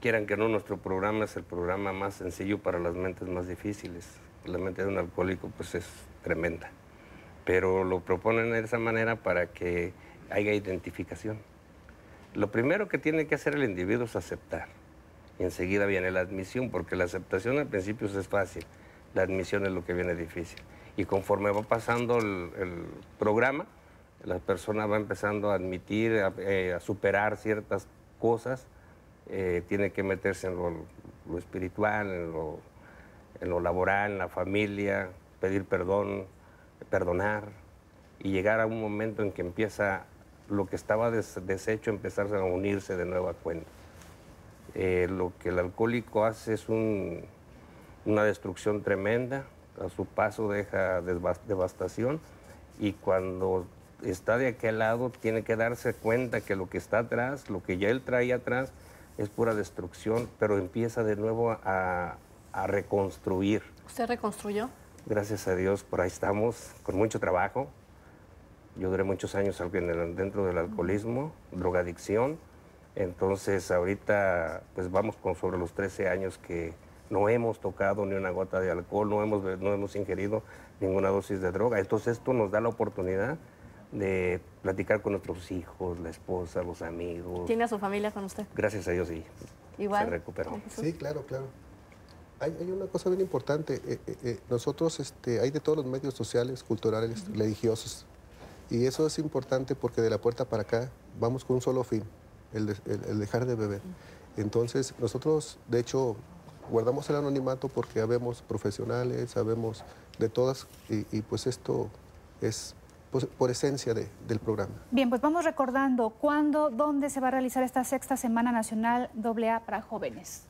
quieran que no, nuestro programa es el programa más sencillo para las mentes más difíciles. La mente de un alcohólico pues es tremenda. Pero lo proponen de esa manera para que haya identificación. Lo primero que tiene que hacer el individuo es aceptar. Y enseguida viene la admisión, porque la aceptación al principio es fácil la admisión es lo que viene difícil. Y conforme va pasando el, programa, la persona va empezando a admitir, a, eh, superar ciertas cosas, eh, tiene que meterse en lo, espiritual, en lo, laboral, en la familia, pedir perdón, perdonar y llegar a un momento en que empieza lo que estaba deshecho, empezarse a unirse de nuevo a cuenta. Eh, lo que el alcohólico hace es un, una destrucción tremenda, a su paso deja devastación y cuando está de aquel lado tiene que darse cuenta que lo que está atrás, lo que ya él trae atrás, es pura destrucción, pero empieza de nuevo a, reconstruir. ¿Usted reconstruyó? Gracias a Dios, por ahí estamos, con mucho trabajo. Yo duré muchos años dentro del alcoholismo, drogadicción. Entonces ahorita pues vamos con sobre los 13 años que, no hemos tocado ni una gota de alcohol, no hemos, no hemos ingerido ninguna dosis de droga. Entonces esto nos da la oportunidad de platicar con nuestros hijos, la esposa, los amigos. ¿Tiene a su familia con usted? Gracias a Dios, sí. Se recuperó. Sí, claro, claro. Hay, una cosa bien importante. Eh, eh, eh, nosotros, este, hay de todos los medios sociales, culturales, religiosos. Y eso es importante porque de la puerta para acá vamos con un solo fin, el, dejar de beber. Entonces, nosotros, de hecho, guardamos el anonimato porque habemos profesionales, sabemos de todas y, pues esto es pues, por esencia del programa. Bien, pues vamos recordando cuándo, dónde se va a realizar esta sexta Semana Nacional AA para jóvenes.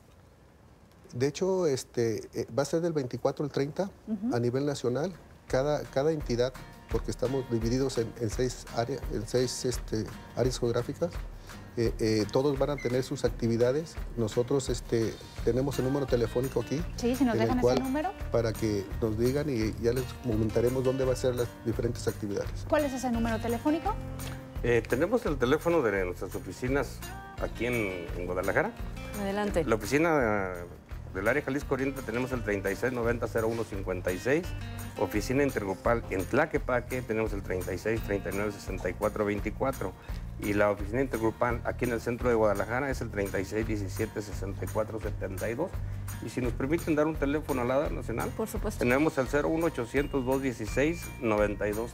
De hecho, este, eh, va a ser del 24 al 30 a nivel nacional. Cada, cada entidad, porque estamos divididos en, seis, en seis este, áreas geográficas, eh, eh, todos van a tener sus actividades. Nosotros este, tenemos el número telefónico aquí. Sí, si nos dejan ese número. Para que nos digan y ya les comentaremos dónde va a ser las diferentes actividades. ¿Cuál es ese número telefónico? Eh, tenemos el teléfono de nuestras oficinas aquí en, Guadalajara. Adelante. La oficina del área Jalisco Oriente tenemos el 3690-0156. Oficina Intergrupal en Tlaquepaque tenemos el 3639-6424 y la oficina intergrupal aquí en el centro de Guadalajara es el 36 17 Y si nos permiten dar un teléfono al ADA Nacional, por supuesto. Tenemos el 01800 216 92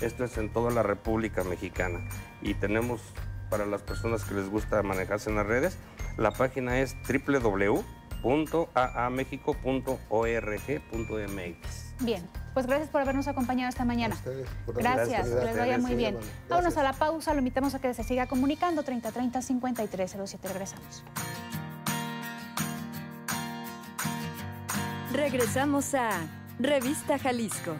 Esto es en toda la República Mexicana. Y tenemos para las personas que les gusta manejarse en las redes, la página es www.aamexico.org.mx. Bien, pues gracias por habernos acompañado esta mañana. gracias, que les vaya muy bien. Vámonos a la pausa, lo invitamos a que se siga comunicando 3030-5307. Regresamos. Regresamos a Revista Jalisco.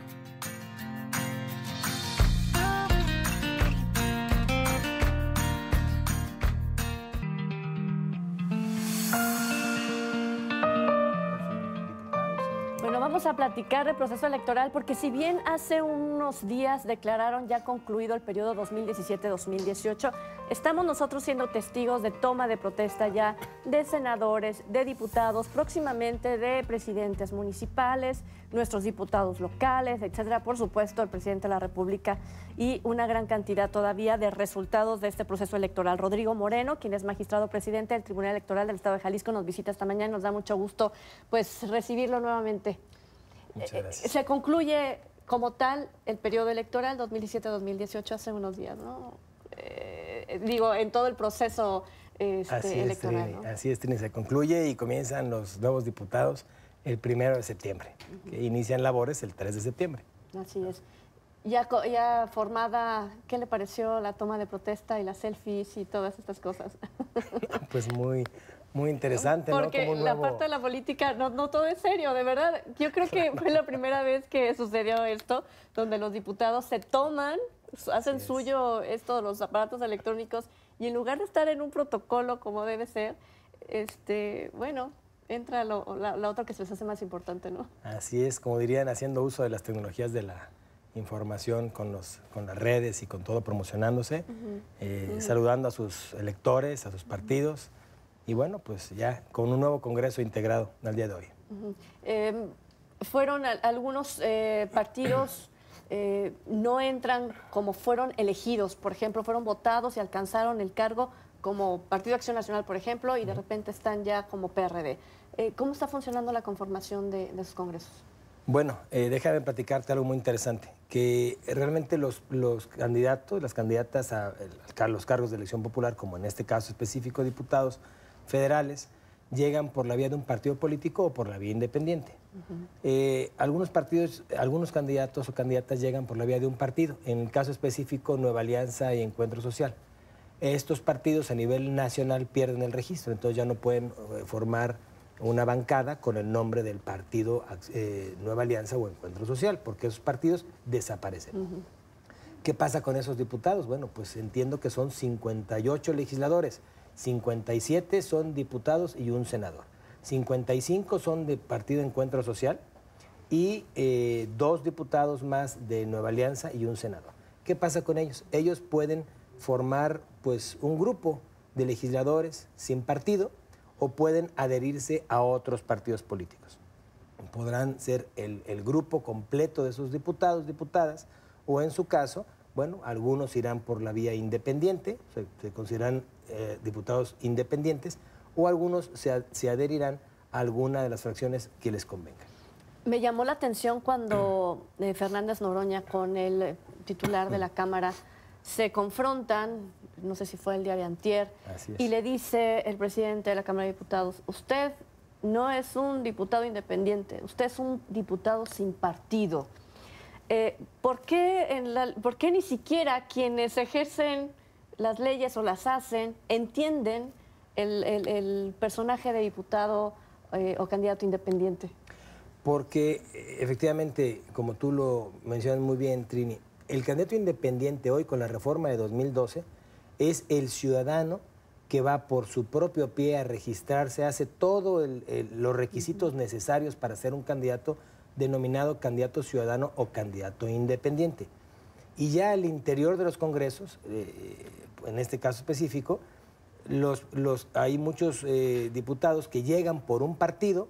a platicar del proceso electoral porque si bien hace unos días declararon ya concluido el periodo 2017-2018, estamos nosotros siendo testigos de toma de protesta ya de senadores, de diputados, próximamente de presidentes municipales, nuestros diputados locales, etcétera, por supuesto, el presidente de la República y una gran cantidad todavía de resultados de este proceso electoral. Rodrigo Moreno, quien es magistrado presidente del Tribunal Electoral del Estado de Jalisco, nos visita esta mañana nos da mucho gusto pues recibirlo nuevamente. Eh, eh, se concluye como tal el periodo electoral 2017-2018 hace unos días, ¿no? Eh, digo, en todo el proceso este, así electoral. Es, Así es, Trini, se concluye y comienzan los nuevos diputados el primero de septiembre, que inician labores el 3 de septiembre. Así es. Ya, ya formada, ¿qué le pareció la toma de protesta y las selfies y todas estas cosas? *laughs* pues muy, muy interesante, Porque ¿no? la parte de la política, no, todo es serio, de verdad. Yo creo que fue la primera vez que sucedió esto, donde los diputados se toman, hacen suyo esto, los aparatos electrónicos, y en lugar de estar en un protocolo como debe ser, este, bueno, entra la, otra que se les hace más importante, ¿no? Así es, como dirían, haciendo uso de las tecnologías de la información con, los, con las redes y con todo promocionándose, eh, saludando a sus electores, a sus partidos y bueno, pues ya con un nuevo Congreso integrado al día de hoy. Em, fueron algunos eh, partidos... Eh, no entran como fueron elegidos, por ejemplo, fueron votados y alcanzaron el cargo como Partido Acción Nacional, por ejemplo, y de repente están ya como PRD. Eh, ¿Cómo está funcionando la conformación de, esos congresos? Bueno, déjame platicarte algo muy interesante, que realmente los, candidatos, las candidatas a, a los cargos de elección popular, como en este caso específico diputados, federales llegan por la vía de un partido político o por la vía independiente. Eh, algunos partidos, algunos candidatos o candidatas llegan por la vía de un partido, en el caso específico Nueva Alianza y Encuentro Social. Estos partidos a nivel nacional pierden el registro, entonces ya no pueden eh, formar una bancada con el nombre del partido eh, Nueva Alianza o Encuentro Social, porque esos partidos desaparecen. ¿Qué pasa con esos diputados? Bueno, pues entiendo que son 58 legisladores. 57 son diputados y un senador. 55 son de Partido Encuentro Social y eh, dos diputados más de Nueva Alianza y un senador. ¿Qué pasa con ellos? Ellos pueden formar pues, un grupo de legisladores sin partido o pueden adherirse a otros partidos políticos. Podrán ser el, grupo completo de sus diputados, diputadas, o en su caso, bueno, algunos irán por la vía independiente, se consideran eh, diputados independientes o algunos se, adherirán a alguna de las fracciones que les convenga. Me llamó la atención cuando eh, Fernández Noroña con el titular de la Cámara se confrontan, no sé si fue el día de antier, y le dice el presidente de la Cámara de Diputados, usted no es un diputado independiente, usted es un diputado sin partido. Eh, qué ¿Por qué ni siquiera quienes ejercen las leyes o las hacen, entienden el, personaje de diputado eh, o candidato independiente? Porque efectivamente, como tú lo mencionas muy bien, Trini, el candidato independiente hoy con la reforma de 2012 es el ciudadano que va por su propio pie a registrarse, hace todos los requisitos necesarios para ser un candidato denominado candidato ciudadano o candidato independiente. Y ya al interior de los congresos, eh, en este caso específico, los, los, hay muchos eh, diputados que llegan por un partido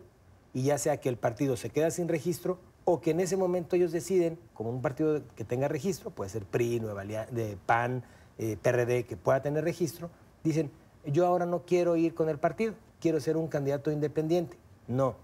y ya sea que el partido se queda sin registro o que en ese momento ellos deciden, como un partido que tenga registro, puede ser PRI, Nueva de PAN, eh, PRD, que pueda tener registro, dicen, yo ahora no quiero ir con el partido, quiero ser un candidato independiente. No,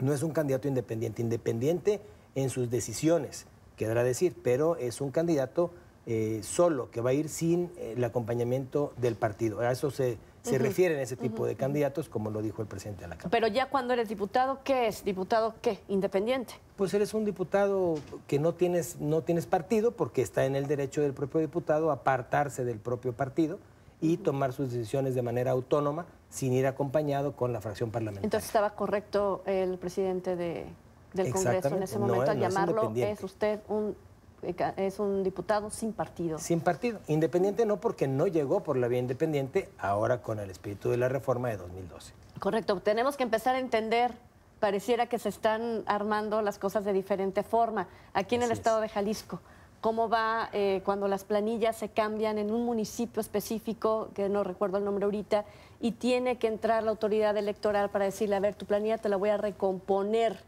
no es un candidato independiente, independiente en sus decisiones, quedará decir, pero es un candidato eh, solo, que va a ir sin eh, el acompañamiento del partido. A eso se, se refieren ese tipo de candidatos, como lo dijo el presidente de la Cámara. Pero ya cuando eres diputado, ¿qué es? ¿Diputado qué? ¿Independiente? Pues eres un diputado que no tienes, no tienes partido porque está en el derecho del propio diputado apartarse del propio partido y tomar sus decisiones de manera autónoma sin ir acompañado con la fracción parlamentaria. Entonces estaba correcto el presidente del Congreso en ese momento al llamarlo, es, es usted un eh, es un diputado sin partido. Sin partido. Independiente no porque no llegó por la vía independiente, ahora con el espíritu de la reforma de 2012. Correcto. Tenemos que empezar a entender. Pareciera que se están armando las cosas de diferente forma. Aquí en el estado de Jalisco, ¿cómo va eh, cuando las planillas se cambian en un municipio específico, que no recuerdo el nombre ahorita, y tiene que entrar la autoridad electoral para decirle, a ver, tu planilla te la voy a recomponer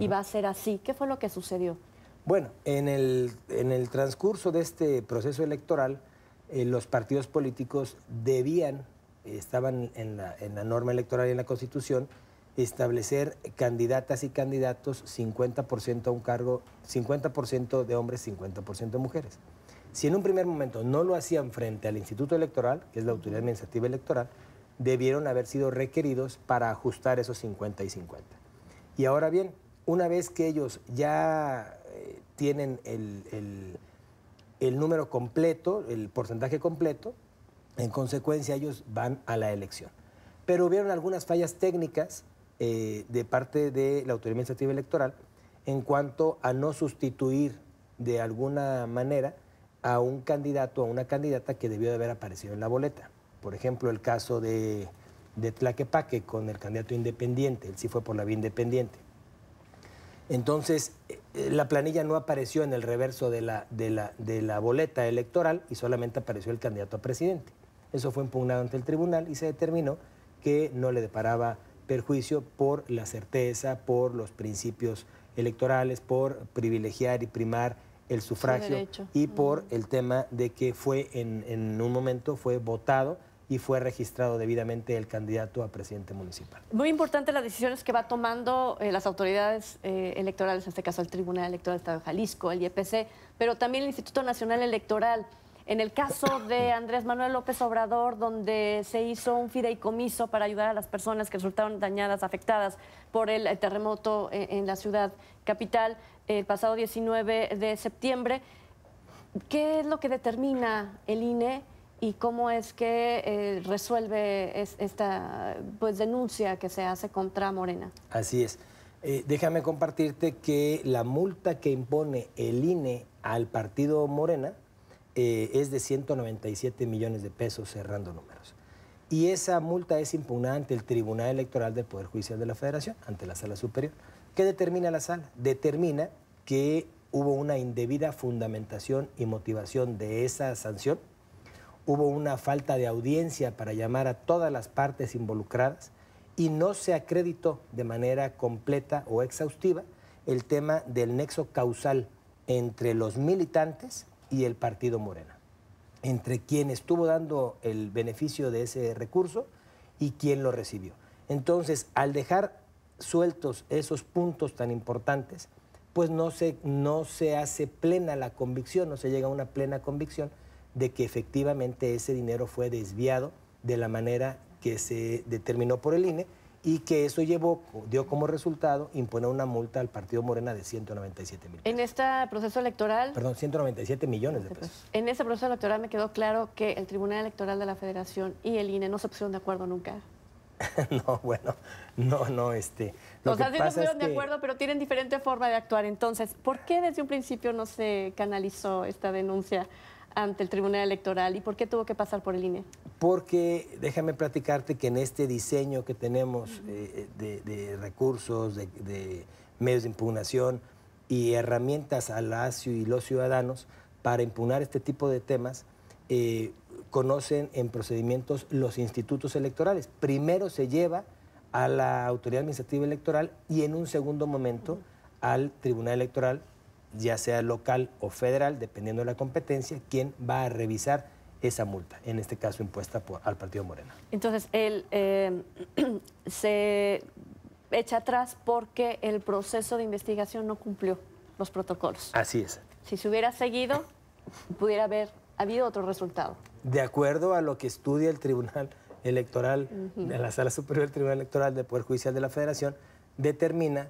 y va a ser así? ¿Qué fue lo que sucedió? Bueno, en el, transcurso de este proceso electoral, eh, los partidos políticos debían, estaban en la, en la norma electoral y en la Constitución, establecer candidatas y candidatos 50% a un cargo, 50% de hombres, 50% de mujeres. Si en un primer momento no lo hacían frente al Instituto Electoral, que es la Autoridad Administrativa Electoral, debieron haber sido requeridos para ajustar esos 50 y 50. Y ahora bien, una vez que ellos ya eh, tienen el, número completo, el porcentaje completo, en consecuencia ellos van a la elección. Pero hubieron algunas fallas técnicas eh, de parte de la Autoridad Administrativa Electoral en cuanto a no sustituir de alguna manera a un candidato o a una candidata que debió de haber aparecido en la boleta. Por ejemplo, el caso de, de Tlaquepaque con el candidato independiente, él sí fue por la vía independiente. Entonces, eh, la planilla no apareció en el reverso de la, boleta electoral y solamente apareció el candidato a presidente. Eso fue impugnado ante el tribunal y se determinó que no le deparaba perjuicio por la certeza, por los principios electorales, por privilegiar y primar el sufragio y por el tema de que fue en un momento fue votado y fue registrado debidamente el candidato a presidente municipal. Muy importante las decisiones que va tomando eh, las autoridades eh, electorales, en este caso el Tribunal Electoral del Estado de Jalisco, el IEPC, pero también el Instituto Nacional Electoral. En el caso de Andrés Manuel López Obrador, donde se hizo un fideicomiso para ayudar a las personas que resultaron dañadas, afectadas por el eh, terremoto en la ciudad capital el pasado 19 de septiembre, ¿qué es lo que determina el INE y cómo es que eh, resuelve esta pues, denuncia que se hace contra Morena. Así es. Eh, déjame compartirte que la multa que impone el INE al partido Morena eh, es de 197 millones de pesos, cerrando números. Y esa multa es impugnada ante el Tribunal Electoral del Poder Judicial de la Federación, ante la Sala Superior. ¿Qué determina la sala? Determina que hubo una indebida fundamentación y motivación de esa sanción hubo una falta de audiencia para llamar a todas las partes involucradas y no se acreditó de manera completa o exhaustiva el tema del nexo causal entre los militantes y el partido Morena, entre quien estuvo dando el beneficio de ese recurso y quien lo recibió. Entonces, al dejar sueltos esos puntos tan importantes, pues no se, no se hace plena la convicción, no se llega a una plena convicción de que efectivamente ese dinero fue desviado de la manera que se determinó por el INE y que eso llevó, dio como resultado imponer una multa al Partido Morena de 197 mil En este proceso electoral... Perdón, 197 millones de este pesos. En ese proceso electoral me quedó claro que el Tribunal Electoral de la Federación y el INE no se pusieron de acuerdo nunca. *laughs* no, bueno, no, no, este... o sea, sí de acuerdo, pero tienen diferente forma de actuar. Entonces, ¿por qué desde un principio no se canalizó esta denuncia ante el Tribunal Electoral y por qué tuvo que pasar por el INE? Porque déjame platicarte que en este diseño que tenemos eh, de, recursos, de, medios de impugnación y herramientas a ASIO y los ciudadanos para impugnar este tipo de temas, eh, conocen en procedimientos los institutos electorales. Primero se lleva a la Autoridad Administrativa Electoral y en un segundo momento al Tribunal Electoral ya sea local o federal, dependiendo de la competencia, quién va a revisar esa multa, en este caso impuesta por, al Partido Morena. Entonces, él eh, *clears throat* se echa atrás porque el proceso de investigación no cumplió los protocolos. Así es. Si se hubiera seguido, pudiera haber habido otro resultado. De acuerdo a lo que estudia el Tribunal Electoral, de la Sala Superior del Tribunal Electoral de Poder Judicial de la Federación, determina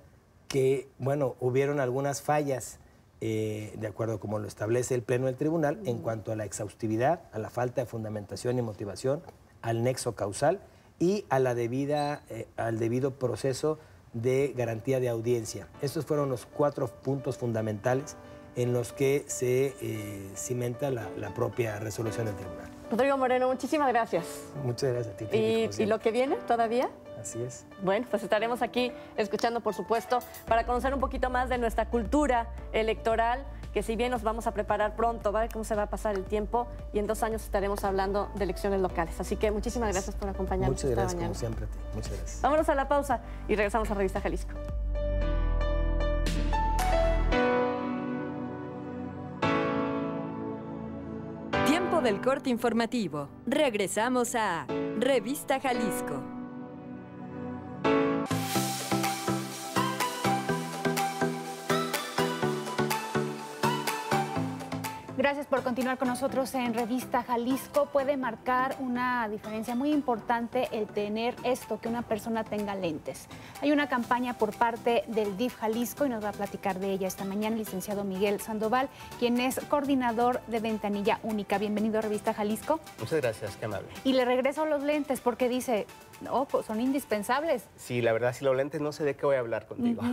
que, bueno, hubieron algunas fallas eh, de acuerdo como lo establece el Pleno del Tribunal, en cuanto a la exhaustividad, a la falta de fundamentación y motivación, al nexo causal y a la debida, eh, al debido proceso de garantía de audiencia. Estos fueron los cuatro puntos fundamentales en los que se eh, cimenta la, propia resolución del tribunal. Rodrigo Moreno, muchísimas gracias. Muchas gracias a ti. ¿Y, ¿Y lo que viene todavía? Así es. Bueno, pues estaremos aquí escuchando, por supuesto, para conocer un poquito más de nuestra cultura electoral, que si bien nos vamos a preparar pronto, ¿vale? Cómo se va a pasar el tiempo y en dos años estaremos hablando de elecciones locales. Así que muchísimas gracias por acompañarnos. Muchas gracias, como siempre, a ti. Muchas gracias. Vámonos a la pausa y regresamos a Revista Jalisco. Tiempo del corte informativo. Regresamos a Revista Jalisco. Gracias por continuar con nosotros en Revista Jalisco. Puede marcar una diferencia muy importante el tener esto, que una persona tenga lentes. Hay una campaña por parte del DIF Jalisco y nos va a platicar de ella esta mañana el licenciado Miguel Sandoval, quien es coordinador de Ventanilla Única. Bienvenido a Revista Jalisco. Muchas gracias, qué amable. Y le regreso los lentes porque dice, oh, son indispensables. Sí, la verdad, si los lentes no sé de qué voy a hablar contigo. *laughs*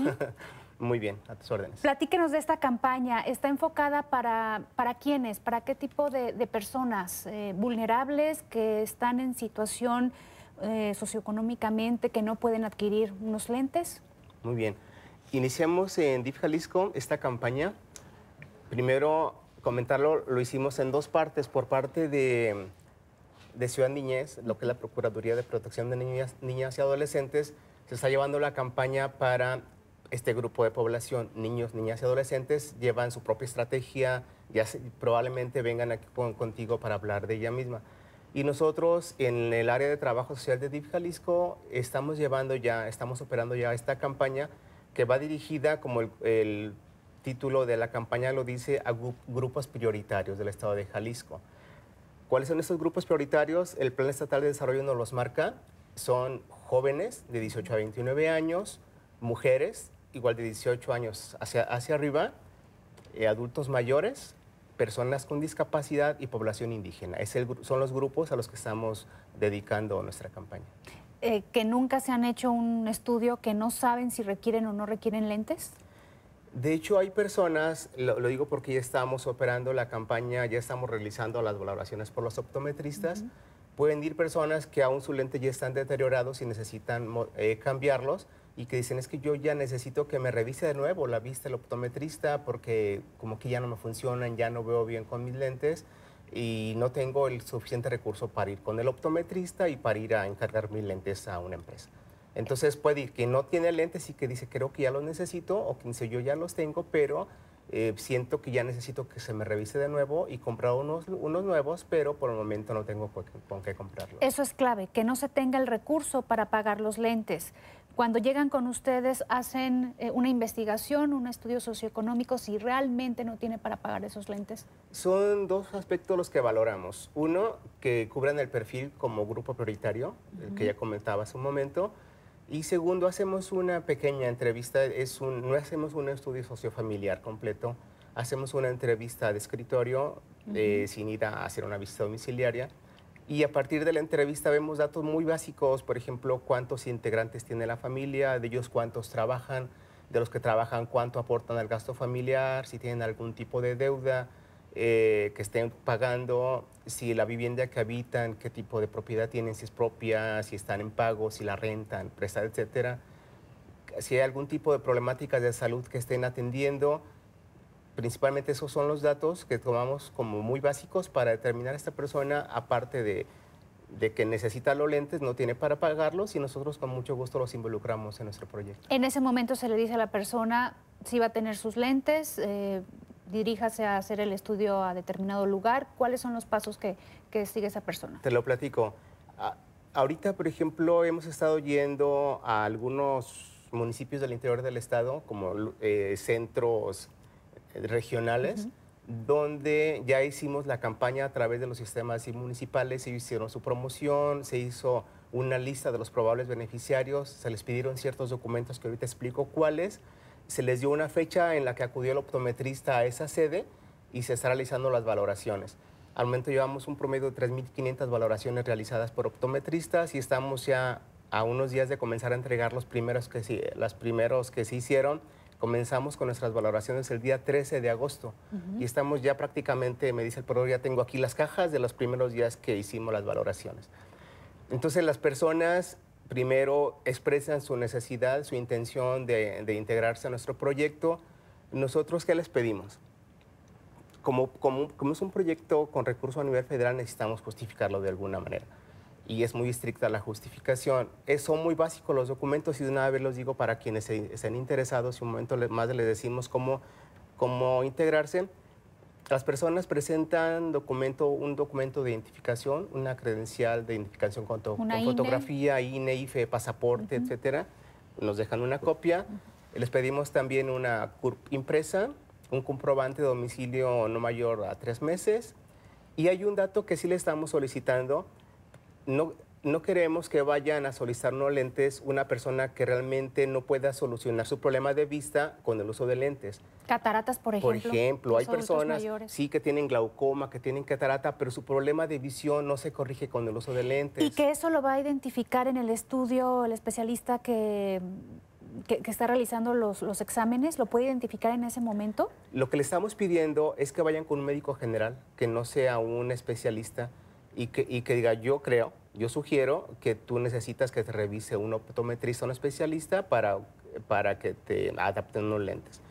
Muy bien, a tus órdenes. Platíquenos de esta campaña. ¿Está enfocada para, para quiénes? ¿Para qué tipo de, personas eh, vulnerables que están en situación eh, socioeconómicamente que no pueden adquirir unos lentes? Muy bien. Iniciamos en DIF Jalisco esta campaña. Primero, comentarlo, lo hicimos en dos partes. Por parte de, Ciudad Niñez, lo que es la Procuraduría de Protección de Niñas, Niñas y Adolescentes, se está llevando la campaña para este grupo de población, niños, niñas y adolescentes, llevan su propia estrategia, y probablemente vengan aquí con, contigo para hablar de ella misma. Y nosotros en el área de trabajo social de DIF Jalisco estamos llevando ya, estamos operando ya esta campaña que va dirigida, como el, título de la campaña lo dice, a grupos prioritarios del estado de Jalisco. ¿Cuáles son esos grupos prioritarios? El Plan Estatal de Desarrollo nos los marca. Son jóvenes de 18 a 29 años, mujeres igual de 18 años hacia, hacia arriba, eh, adultos mayores, personas con discapacidad y población indígena. Es el, son los grupos a los que estamos dedicando nuestra campaña. Eh, ¿Que nunca se han hecho un estudio que no saben si requieren o no requieren lentes? De hecho, hay personas, lo, digo porque ya estamos operando la campaña, ya estamos realizando las valoraciones por los optometristas. Pueden ir personas que aún su lente ya están deteriorados y necesitan eh, cambiarlos y que dicen es que yo ya necesito que me revise de nuevo la vista el optometrista porque como que ya no me funcionan, ya no veo bien con mis lentes y no tengo el suficiente recurso para ir con el optometrista y para ir a encargar mis lentes a una empresa. Entonces puede ir que no tiene lentes y que dice creo que ya los necesito o que dice yo ya los tengo pero eh, siento que ya necesito que se me revise de nuevo y comprar unos, unos nuevos, pero por el momento no tengo con qué comprarlos. Eso es clave, que no se tenga el recurso para pagar los lentes. Cuando llegan con ustedes, hacen eh, una investigación, un estudio socioeconómico, si realmente no tiene para pagar esos lentes. Son dos aspectos los que valoramos. Uno, que cubran el perfil como grupo prioritario, que ya comentaba hace un momento. Y segundo, hacemos una pequeña entrevista, es un, no hacemos un estudio sociofamiliar completo, hacemos una entrevista de escritorio eh, sin ir a hacer una visita domiciliaria y a partir de la entrevista vemos datos muy básicos, por ejemplo, cuántos integrantes tiene la familia, de ellos cuántos trabajan, de los que trabajan cuánto aportan al gasto familiar, si tienen algún tipo de deuda eh, que estén pagando, si la vivienda que habitan, qué tipo de propiedad tienen, si es propia, si están en pago, si la rentan, prestan, etcétera. Si hay algún tipo de problemáticas de salud que estén atendiendo, principalmente esos son los datos que tomamos como muy básicos para determinar a esta persona, aparte de, que necesita los lentes, no tiene para pagarlos y nosotros con mucho gusto los involucramos en nuestro proyecto. En ese momento se le dice a la persona si va a tener sus lentes, eh, diríjase a hacer el estudio a determinado lugar, ¿cuáles son los pasos que, sigue esa persona? Te lo platico. ahorita, por ejemplo, hemos estado yendo a algunos municipios del interior del estado, como eh, centros regionales. donde ya hicimos la campaña a través de los sistemas municipales, se hicieron su promoción, se hizo una lista de los probables beneficiarios, se les pidieron ciertos documentos que ahorita explico cuáles, se les dio una fecha en la que acudió el optometrista a esa sede y se están realizando las valoraciones. Al momento llevamos un promedio de 3.500 valoraciones realizadas por optometristas y estamos ya a unos días de comenzar a entregar los primeros que, los primeros que se hicieron Comenzamos con nuestras valoraciones el día 13 de agosto y estamos ya prácticamente, me dice el proveedor, ya tengo aquí las cajas de los primeros días que hicimos las valoraciones. Entonces las personas primero expresan su necesidad, su intención de, integrarse a nuestro proyecto. Nosotros, ¿qué les pedimos? Como, como, como, es un proyecto con recursos a nivel federal, necesitamos justificarlo de alguna manera y es muy estricta la justificación. Eh, son muy básicos los documentos y de una vez los digo para quienes estén interesados y un momento más les decimos cómo, cómo integrarse. Las personas presentan documento, un documento de identificación, una credencial de identificación con, e. fotografía, INE, IFE, pasaporte, etcétera. Nos dejan una copia. Les pedimos también una curp impresa, un comprobante de domicilio no mayor a tres meses. Y hay un dato que sí le estamos solicitando, no, queremos que vayan a solicitarnos lentes una persona que realmente no pueda solucionar su problema de vista con el uso de lentes. Cataratas, por ejemplo. Por ejemplo, hay personas sí que tienen glaucoma, que tienen catarata, pero su problema de visión no se corrige con el uso de lentes. Y que eso lo va a identificar en el estudio el especialista que está realizando los, exámenes, ¿lo puede identificar en ese momento? Lo que le estamos pidiendo es que vayan con un médico general, que no sea un especialista y que, y que diga, yo creo yo sugiero que tú necesitas que te revise un optometrista, un especialista para, para que te adapten unos lentes.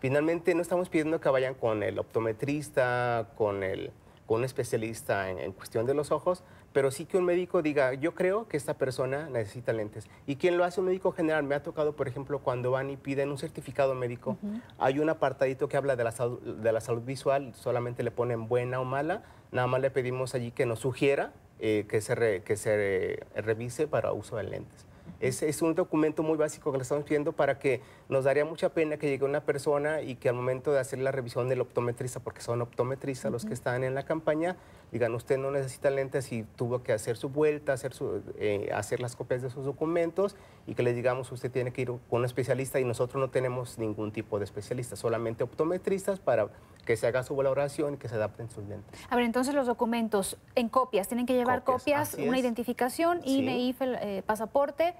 Finalmente, no estamos pidiendo que vayan con el optometrista, con, el, con un especialista en, cuestión de los ojos, pero sí que un médico diga, yo creo que esta persona necesita lentes. ¿Y quién lo hace? Un médico general. Me ha tocado, por ejemplo, cuando van y piden un certificado médico, hay un apartadito que habla de la, de la salud visual, solamente le ponen buena o mala, nada más le pedimos allí que nos sugiera eh, que se, que se revise para uso de lentes. Es, es, un documento muy básico que le estamos pidiendo para que nos daría mucha pena que llegue una persona y que al momento de hacer la revisión del optometrista, porque son optometristas los que están en la campaña, digan, usted no necesita lentes y tuvo que hacer su vuelta, hacer, su, eh, hacer las copias de sus documentos y que le digamos, usted tiene que ir con un especialista y nosotros no tenemos ningún tipo de especialista, solamente optometristas para que se haga su valoración y que se adapten sus lentes. A ver, entonces los documentos en copias, tienen que llevar copias, una identificación, INE, IFE, eh, pasaporte,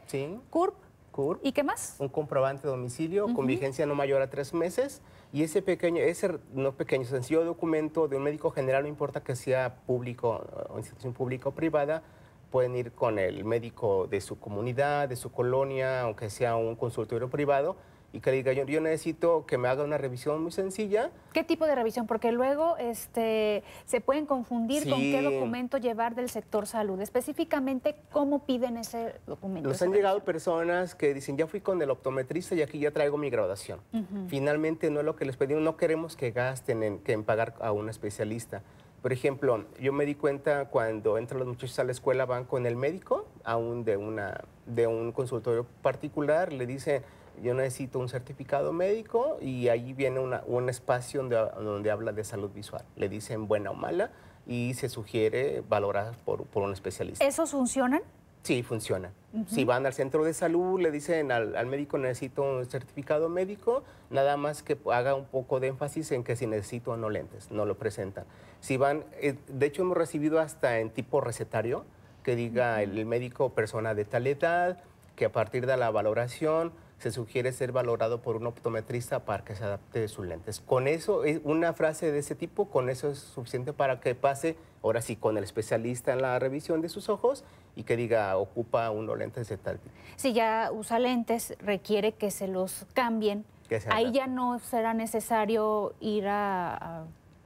CURP. CURP. ¿Y qué más? Un comprobante de domicilio con vigencia no mayor a tres meses y ese pequeño, ese no pequeño, sencillo documento de un médico general, no importa que sea público o institución pública o privada, pueden ir con el médico de su comunidad, de su colonia, aunque sea un consultorio privado, y que diga, yo, necesito que me haga una revisión muy sencilla. ¿Qué tipo de revisión? Porque luego este, se pueden confundir con qué documento llevar del sector salud. Específicamente, ¿cómo piden ese documento? Nos han llegado personas que dicen, ya fui con el optometrista y aquí ya traigo mi graduación. Finalmente no es lo que les pedimos, no queremos que gasten en, que pagar a un especialista. Por ejemplo, yo me di cuenta cuando entran los muchachos a la escuela, van con el médico, aún de, una, de un consultorio particular, le dicen yo necesito un certificado médico y ahí viene un espacio donde, habla de salud visual. Le dicen buena o mala y se sugiere valorar por, un especialista. ¿Esos funcionan? Sí, funciona Si van al centro de salud, le dicen al, al, médico necesito un certificado médico, nada más que haga un poco de énfasis en que si necesito o no lentes, no lo presentan. Si van, eh, de hecho hemos recibido hasta en tipo recetario que diga el médico persona de tal edad, que a partir de la valoración se sugiere ser valorado por un optometrista para que se adapte sus lentes. Con eso, una frase de ese tipo, con eso es suficiente para que pase, ahora sí, con el especialista en la revisión de sus ojos y que diga, ocupa uno lentes de tal. Si ya usa lentes, requiere que se los cambien. Ahí ya no será necesario ir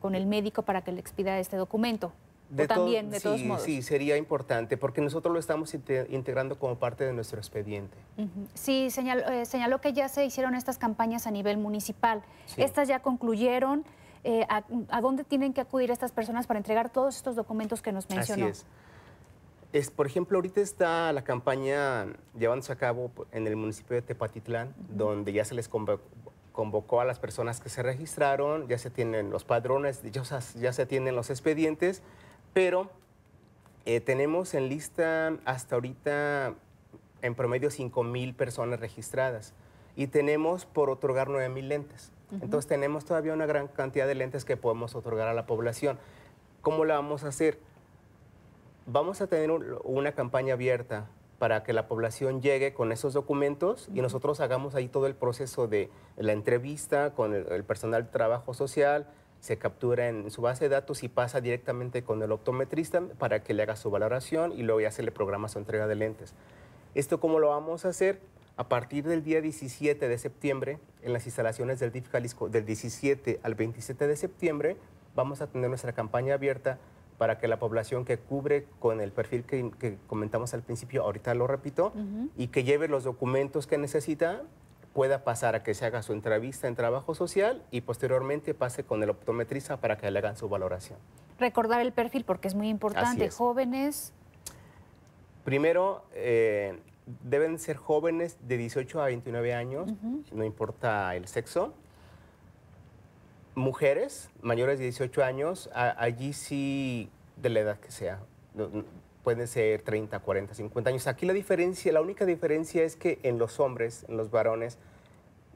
con el médico para que le expida este documento. De o también, de sí, todos modos. Sí, sería importante, porque nosotros lo estamos integrando como parte de nuestro expediente. Sí, eh, señaló, que ya se hicieron estas campañas a nivel municipal. Estas ya concluyeron. Eh, a, dónde tienen que acudir estas personas para entregar todos estos documentos que nos mencionó? Así es. es. Por ejemplo, ahorita está la campaña llevándose a cabo en el municipio de Tepatitlán, donde ya se les convocó a las personas que se registraron, ya se tienen los padrones, ya, ya se tienen los expedientes pero eh, tenemos en lista hasta ahorita en promedio 5 mil personas registradas y tenemos por otorgar 9 mil lentes. Entonces tenemos todavía una gran cantidad de lentes que podemos otorgar a la población. ¿Cómo la vamos a hacer? Vamos a tener una campaña abierta para que la población llegue con esos documentos y nosotros hagamos ahí todo el proceso de la entrevista con el, el personal de trabajo social, se captura en su base de datos y pasa directamente con el optometrista para que le haga su valoración y luego ya se le programa su entrega de lentes. ¿Esto cómo lo vamos a hacer? A partir del día 17 de septiembre, en las instalaciones del DIF Jalisco, del 17 al 27 de septiembre, vamos a tener nuestra campaña abierta para que la población que cubre con el perfil que, comentamos al principio, ahorita lo repito, y que lleve los documentos que necesita, pueda pasar a que se haga su entrevista en trabajo social y posteriormente pase con el optometrista para que le hagan su valoración. Recordar el perfil porque es muy importante. Jóvenes. Primero, eh, deben ser jóvenes de 18 a 29 años, no importa el sexo. Mujeres mayores de 18 años, allí sí, de la edad que sea pueden ser 30, 40, 50 años. Aquí la diferencia, la única diferencia es que en los hombres, en los varones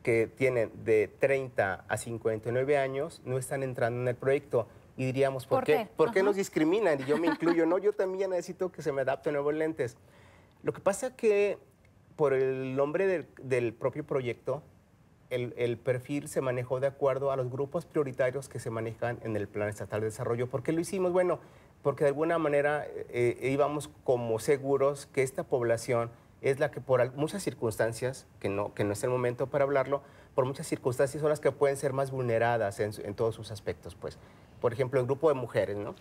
que tienen de 30 a 59 años, no están entrando en el proyecto. Y diríamos, ¿por, qué? ¿Por qué nos discriminan? Y yo me incluyo, no, yo también necesito que se me adapten nuevos lentes. Lo que pasa que por el nombre del, propio proyecto, el, el, perfil se manejó de acuerdo a los grupos prioritarios que se manejan en el Plan Estatal de Desarrollo. ¿Por qué lo hicimos? Bueno, porque de alguna manera eh, eh, íbamos como seguros que esta población es la que por muchas circunstancias, que no, que no es el momento para hablarlo, por muchas circunstancias son las que pueden ser más vulneradas en, todos sus aspectos, pues. Por ejemplo, el grupo de mujeres, ¿no?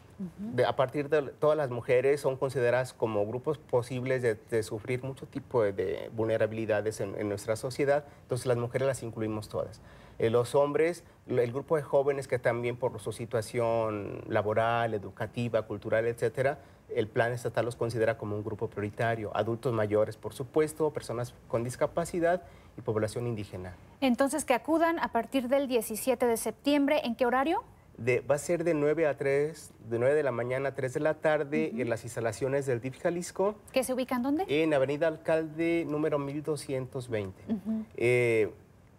a partir de todas las mujeres son consideradas como grupos posibles de, sufrir mucho tipo de, vulnerabilidades en, nuestra sociedad, entonces las mujeres las incluimos todas. Eh, los hombres el grupo de jóvenes que también por su situación laboral, educativa, cultural, etcétera, el plan estatal los considera como un grupo prioritario, adultos mayores, por supuesto, personas con discapacidad y población indígena. Entonces, que acudan a partir del 17 de septiembre, ¿en qué horario? va a ser de 9 a 3, de 9 de la mañana a 3 de la tarde en las instalaciones del DIF Jalisco. ¿Que se ubican dónde? En Avenida Alcalde número 1220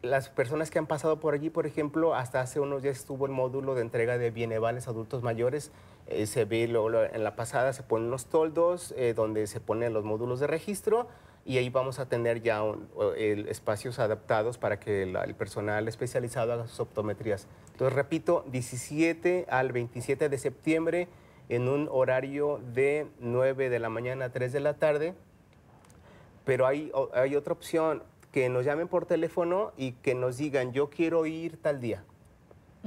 las personas que han pasado por allí, por ejemplo, hasta hace unos días estuvo el módulo de entrega de bienes adultos mayores. Eh, se ve en la pasada, se ponen los toldos eh, donde se ponen los módulos de registro y ahí vamos a tener ya espacios adaptados para que el personal especializado haga sus optometrías. Entonces, repito, 17 al 27 de septiembre en un horario de 9 de la mañana a 3 de la tarde. Pero hay, hay otra opción, que nos llamen por teléfono y que nos digan, yo quiero ir tal día.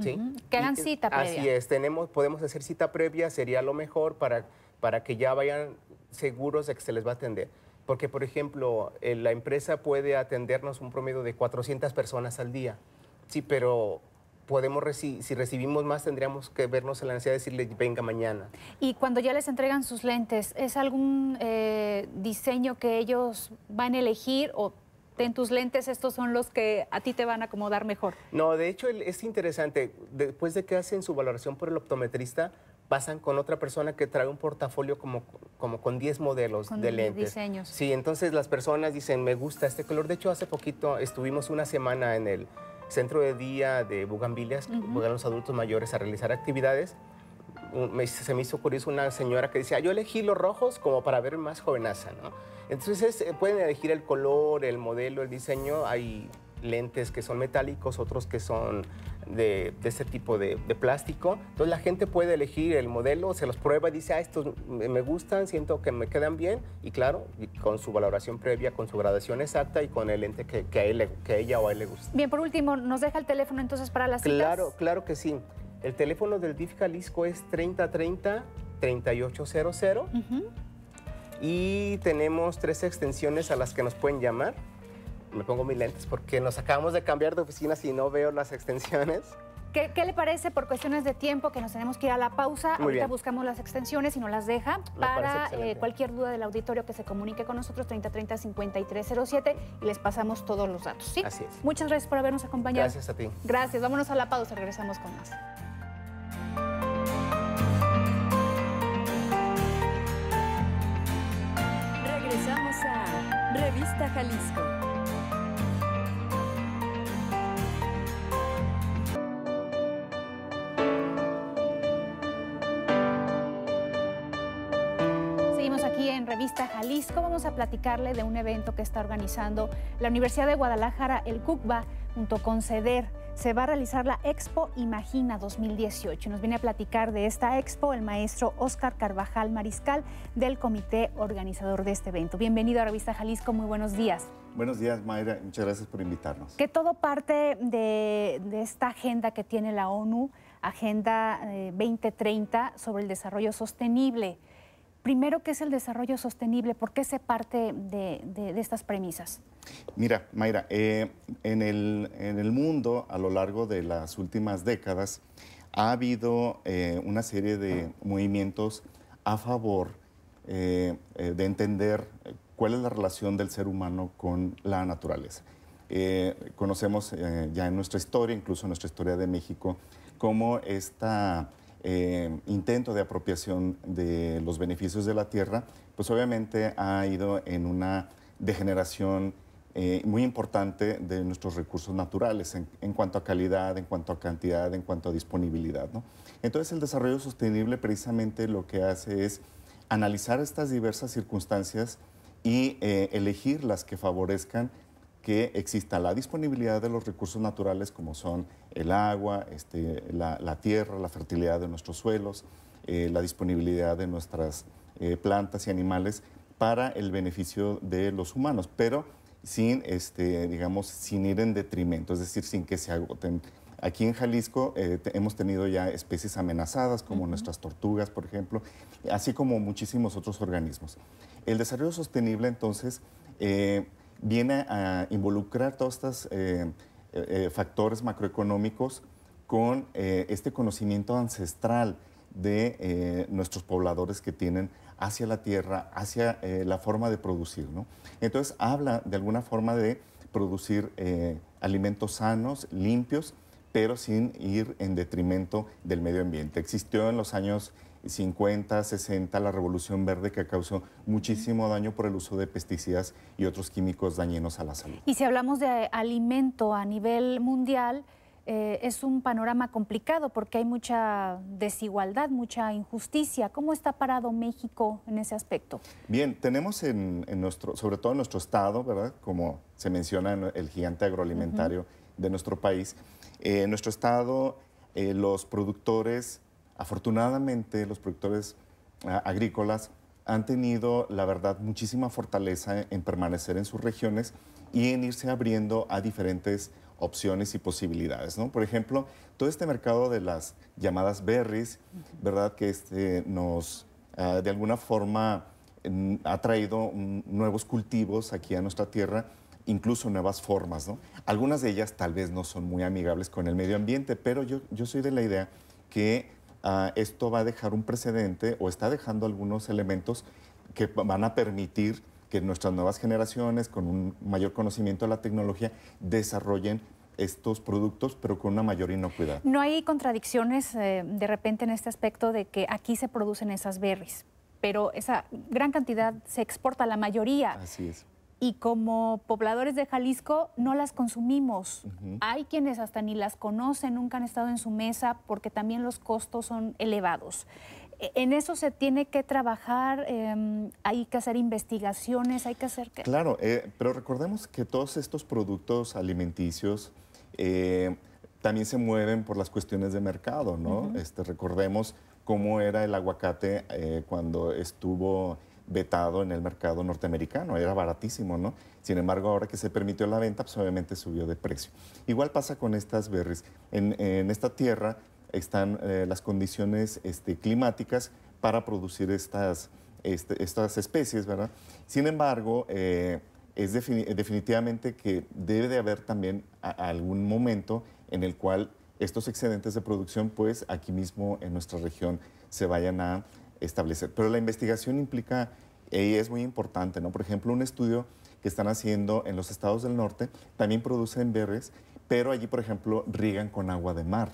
¿Sí? Que hagan cita previa. Así es, tenemos, podemos hacer cita previa, sería lo mejor para, para que ya vayan seguros de que se les va a atender. Porque, por ejemplo, eh, la empresa puede atendernos un promedio de 400 personas al día. Sí, pero podemos si recibimos más tendríamos que vernos en la necesidad de decirle venga mañana. Y cuando ya les entregan sus lentes, ¿es algún eh, diseño que ellos van a elegir o en tus lentes, estos son los que a ti te van a acomodar mejor. No, de hecho es interesante, después de que hacen su valoración por el optometrista, pasan con otra persona que trae un portafolio como, como con 10 modelos de lentes. diseños. Sí, entonces las personas dicen, me gusta este color. De hecho, hace poquito estuvimos una semana en el centro de día de Bugambilias, que los adultos mayores a realizar actividades se me hizo curioso una señora que decía, yo elegí los rojos como para ver más jovenaza, ¿no? Entonces eh, pueden elegir el color, el modelo, el diseño, hay lentes que son metálicos, otros que son de, este tipo de, plástico. Entonces la gente puede elegir el modelo, se los prueba y dice, ah, estos me gustan, siento que me quedan bien. Y claro, con su valoración previa, con su gradación exacta y con el lente que, que, a, que ella o a él le gusta. Bien, por último, ¿nos deja el teléfono entonces para las claro, citas? Claro, claro que sí. El teléfono del DIF Jalisco es 3030-3800 y tenemos tres extensiones a las que nos pueden llamar. Me pongo mis lentes porque nos acabamos de cambiar de oficina si no veo las extensiones. ¿Qué, le parece por cuestiones de tiempo que nos tenemos que ir a la pausa? Ahorita buscamos las extensiones y no las deja para eh, cualquier duda del auditorio que se comunique con nosotros 3030-5307 y les pasamos todos los datos. Muchas gracias por habernos acompañado. Gracias a ti. Gracias. Vámonos a la pausa. Regresamos con más. Revista Jalisco. Seguimos aquí en Revista Jalisco. Vamos a platicarle de un evento que está organizando la Universidad de Guadalajara, el CUCBA, junto con CEDER se va a realizar la Expo Imagina 2018. Nos viene a platicar de esta expo el maestro Oscar Carvajal Mariscal del comité organizador de este evento. Bienvenido a Revista Jalisco, muy buenos días. Buenos días, Mayra, muchas gracias por invitarnos. Que todo parte de, esta agenda que tiene la ONU, Agenda 2030 eh, sobre el desarrollo sostenible. Primero, ¿qué es el desarrollo sostenible? ¿Por qué se parte de, estas premisas? Mira, Mayra, eh, en, el, mundo a lo largo de las últimas décadas ha habido eh, una serie de movimientos a favor eh, de entender cuál es la relación del ser humano con la naturaleza. conocemos ya en nuestra historia, incluso en nuestra historia de México, cómo esta eh, intento de apropiación de los beneficios de la tierra, pues obviamente ha ido en una degeneración eh, muy importante de nuestros recursos naturales en, cuanto a calidad, en cuanto a cantidad, en cuanto a disponibilidad. Entonces el desarrollo sostenible precisamente lo que hace es analizar estas diversas circunstancias y eh, elegir las que favorezcan que exista la disponibilidad de los recursos naturales como son el agua, este, la, tierra, la fertilidad de nuestros suelos, eh, la disponibilidad de nuestras eh, plantas y animales para el beneficio de los humanos, pero sin, este, digamos, sin ir en detrimento, es decir, sin que se agoten. Aquí en Jalisco eh, hemos tenido ya especies amenazadas, como nuestras tortugas, por ejemplo, así como muchísimos otros organismos. El desarrollo sostenible, entonces, viene a involucrar todos estos eh, eh, eh, factores macroeconómicos con este conocimiento ancestral de nuestros pobladores que tienen hacia la tierra, hacia la forma de producir. ¿no? Entonces habla de alguna forma de producir alimentos sanos, limpios, pero sin ir en detrimento del medio ambiente. Existió en los años 50, 60, la revolución verde que causó muchísimo daño por el uso de pesticidas y otros químicos dañinos a la salud. Y si hablamos de alimento a nivel mundial, eh, es un panorama complicado porque hay mucha desigualdad, mucha injusticia. ¿Cómo está parado México en ese aspecto? Bien, tenemos en, nuestro, sobre todo en nuestro estado, ¿verdad? Como se menciona en el gigante agroalimentario de nuestro país, eh, en nuestro estado eh, los productores Afortunadamente, los productores ah, agrícolas han tenido, la verdad, muchísima fortaleza en permanecer en sus regiones y en irse abriendo a diferentes opciones y posibilidades, ¿no? Por ejemplo, todo este mercado de las llamadas berries, ¿verdad? Que este, nos, ah, de alguna forma, ha traído nuevos cultivos aquí a nuestra tierra, incluso nuevas formas, ¿no? Algunas de ellas tal vez no son muy amigables con el medio ambiente, pero yo, yo soy de la idea que Ah, esto va a dejar un precedente o está dejando algunos elementos que van a permitir que nuestras nuevas generaciones, con un mayor conocimiento de la tecnología, desarrollen estos productos, pero con una mayor inocuidad. ¿No hay contradicciones eh, de repente en este aspecto de que aquí se producen esas berries? pero esa gran cantidad se exporta, la mayoría. Así es y como pobladores de Jalisco no las consumimos. Hay quienes hasta ni las conocen, nunca han estado en su mesa porque también los costos son elevados. E, en eso se tiene que trabajar, em, hay que hacer investigaciones, hay que hacer... Claro, eh, pero recordemos que todos estos productos alimenticios eh, también se mueven por las cuestiones de mercado, ¿no? este, recordemos cómo era el aguacate eh, cuando estuvo vetado en el mercado norteamericano, era baratísimo, ¿no? Sin embargo, ahora que se permitió la venta, pues obviamente subió de precio. Igual pasa con estas berries. En, esta tierra están eh, las condiciones este, climáticas para producir estas, este, estas especies, ¿verdad? Sin embargo, eh, es definitivamente que debe de haber también algún momento en el cual estos excedentes de producción, pues aquí mismo en nuestra región se vayan a establecer. Pero la investigación implica, y es muy importante, ¿no? Por ejemplo, un estudio que están haciendo en los estados del norte, también producen berries, pero allí, por ejemplo, riegan con agua de mar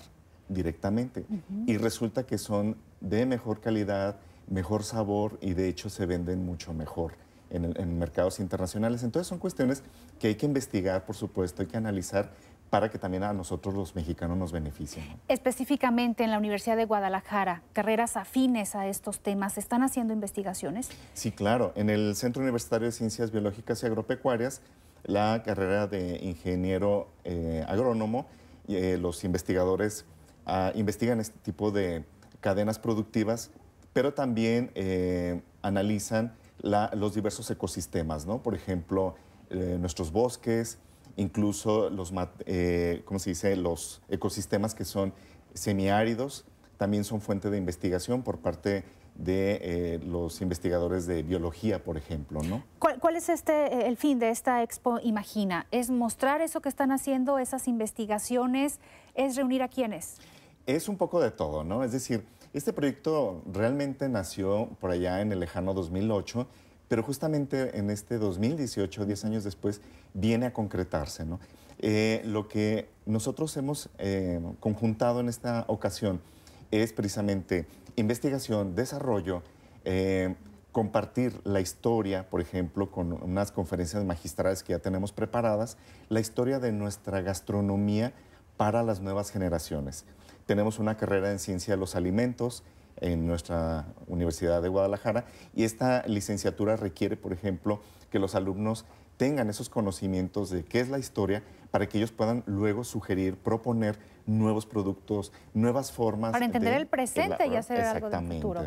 directamente. Y resulta que son de mejor calidad, mejor sabor y de hecho se venden mucho mejor en, en mercados internacionales. Entonces son cuestiones que hay que investigar, por supuesto, hay que analizar para que también a nosotros los mexicanos nos beneficien. Específicamente en la Universidad de Guadalajara, carreras afines a estos temas, ¿están haciendo investigaciones? Sí, claro. En el Centro Universitario de Ciencias Biológicas y Agropecuarias, la carrera de ingeniero eh, agrónomo, eh, los investigadores ah, investigan este tipo de cadenas productivas, pero también eh, analizan los diversos ecosistemas, ¿no? Por ejemplo, nuestros bosques, incluso los, eh, ¿cómo se dice? los ecosistemas que son semiáridos también son fuente de investigación por parte de eh, los investigadores de biología, por ejemplo, ¿no? ¿Cuál, ¿Cuál, es este eh, el fin de esta expo Imagina? ¿Es mostrar eso que están haciendo, esas investigaciones? ¿Es reunir a quiénes? Es un poco de todo, ¿no? Es decir, este proyecto realmente nació por allá en el lejano 2008 pero justamente en este 2018, 10 años después, viene a concretarse. Eh, lo que nosotros hemos eh, conjuntado en esta ocasión es precisamente investigación, desarrollo, eh, compartir la historia, por ejemplo, con unas conferencias magistrales que ya tenemos preparadas, la historia de nuestra gastronomía para las nuevas generaciones. Tenemos una carrera en ciencia de los alimentos, en nuestra Universidad de Guadalajara y esta licenciatura requiere, por ejemplo, que los alumnos tengan esos conocimientos de qué es la historia para que ellos puedan luego sugerir, proponer nuevos productos, nuevas formas. Para entender el presente y hacer algo del futuro.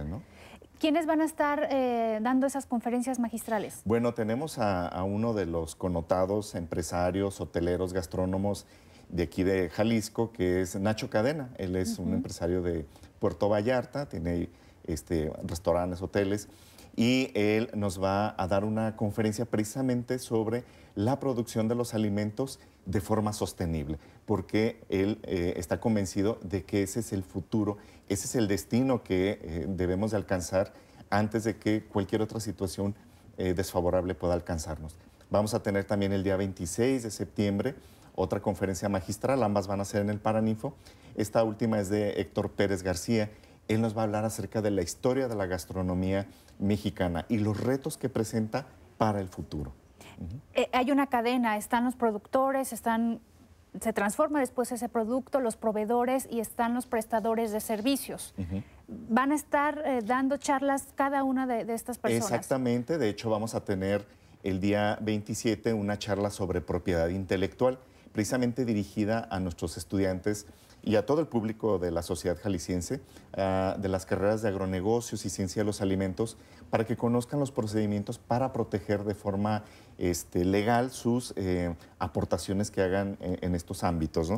¿Quiénes van a estar eh, dando esas conferencias magistrales? Bueno, tenemos a, uno de los connotados empresarios, hoteleros, gastrónomos de aquí de Jalisco, que es Nacho Cadena. Él es un empresario de Puerto Vallarta, tiene este, restaurantes, hoteles, y él nos va a dar una conferencia precisamente sobre la producción de los alimentos de forma sostenible, porque él eh, está convencido de que ese es el futuro, ese es el destino que eh, debemos de alcanzar antes de que cualquier otra situación eh, desfavorable pueda alcanzarnos. Vamos a tener también el día 26 de septiembre otra conferencia magistral, ambas van a ser en el Paraninfo, esta última es de Héctor Pérez García. Él nos va a hablar acerca de la historia de la gastronomía mexicana y los retos que presenta para el futuro. Eh, hay una cadena, están los productores, están se transforma después ese producto, los proveedores y están los prestadores de servicios. Van a estar eh, dando charlas cada una de, estas personas. Exactamente, de hecho vamos a tener el día 27 una charla sobre propiedad intelectual, precisamente dirigida a nuestros estudiantes y a todo el público de la sociedad jalisciense ah, de las carreras de agronegocios y ciencia de los alimentos para que conozcan los procedimientos para proteger de forma este, legal sus eh, aportaciones que hagan e, en, estos ámbitos.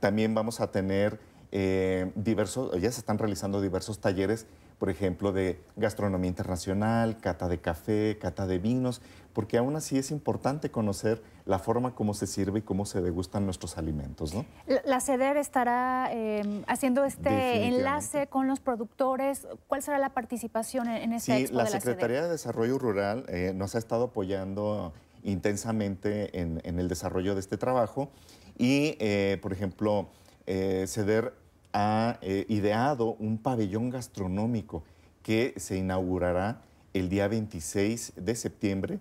También vamos a tener eh, diversos, ya se están realizando diversos talleres por ejemplo, de gastronomía internacional, cata de café, cata de vinos, porque aún así es importante conocer la forma como se sirve y cómo se degustan nuestros alimentos. ¿no? La CEDER estará em, haciendo este enlace con los productores. ¿Cuál será la participación en, ese enlace? sí, la la Secretaría de Desarrollo Rural eh, nos ha estado apoyando intensamente en, el desarrollo de este trabajo y, eh, por ejemplo, eh, CEDER ha eh, ideado un pabellón gastronómico que se inaugurará el día 26 de septiembre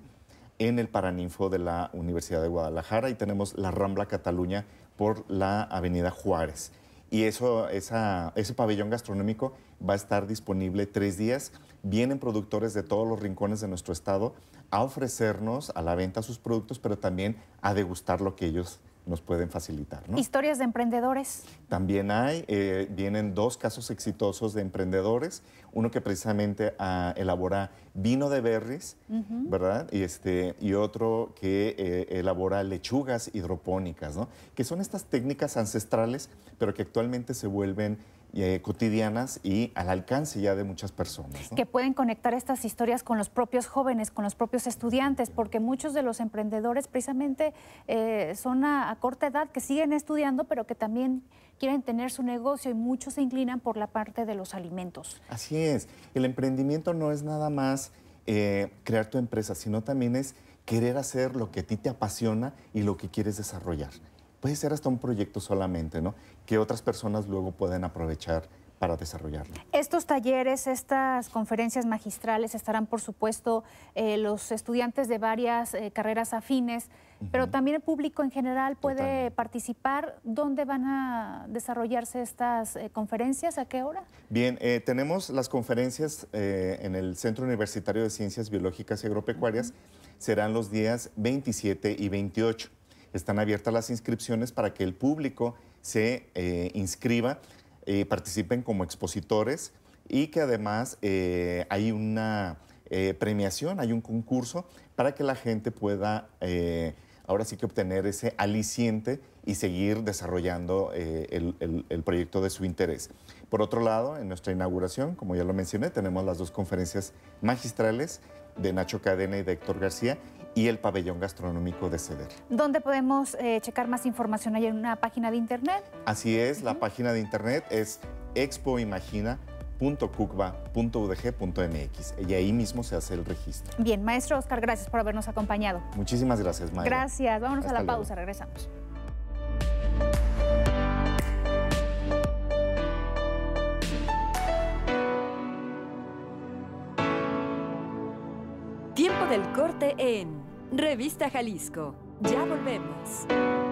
en el Paraninfo de la Universidad de Guadalajara y tenemos la Rambla Cataluña por la Avenida Juárez. Y eso, ese pabellón gastronómico va a estar disponible tres días. Vienen productores de todos los rincones de nuestro estado a ofrecernos a la venta sus productos, pero también a degustar lo que ellos nos pueden facilitar. ¿no? ¿Historias de emprendedores? También hay, eh, vienen dos casos exitosos de emprendedores, uno que precisamente ah, elabora vino de berries, ¿verdad? Y, este, y otro que eh, elabora lechugas hidropónicas, ¿no? Que son estas técnicas ancestrales, pero que actualmente se vuelven eh, cotidianas y al alcance ya de muchas personas. Que pueden conectar estas historias con los propios jóvenes, con los propios estudiantes, porque muchos de los emprendedores precisamente eh, son a, corta edad, que siguen estudiando, pero que también quieren tener su negocio y muchos se inclinan por la parte de los alimentos. Así es, el emprendimiento no es nada más eh, crear tu empresa, sino también es querer hacer lo que a ti te apasiona y lo que quieres desarrollar. Puede ser hasta un proyecto solamente, ¿no? que otras personas luego pueden aprovechar para desarrollarlo. Estos talleres, estas conferencias magistrales estarán, por supuesto, eh, los estudiantes de varias eh, carreras afines, pero también el público en general puede participar. ¿Dónde van a desarrollarse estas eh, conferencias? ¿A qué hora? Bien, tenemos las conferencias en el Centro Universitario de Ciencias Biológicas y Agropecuarias. Serán los días 27 y 28. Están abiertas las inscripciones para que el público se eh, inscriba, eh, participen como expositores y que además eh, hay una premiación, hay un concurso para que la gente pueda ahora sí que obtener ese aliciente y seguir desarrollando el, el, proyecto de su interés. Por otro lado, en nuestra inauguración, como ya lo mencioné, tenemos las dos conferencias magistrales de Nacho Cadena y de Héctor García y el pabellón gastronómico de Ceder. ¿Dónde podemos eh, checar más información? ¿Hay una página de internet? Así es, la página de internet es expoimagina.cucba.udg.mx y ahí mismo se hace el registro. Bien, maestro Oscar, gracias por habernos acompañado. Muchísimas gracias, maestro. Gracias, vámonos a la pausa, regresamos. Tiempo del corte en Revista Jalisco. Ya volvemos.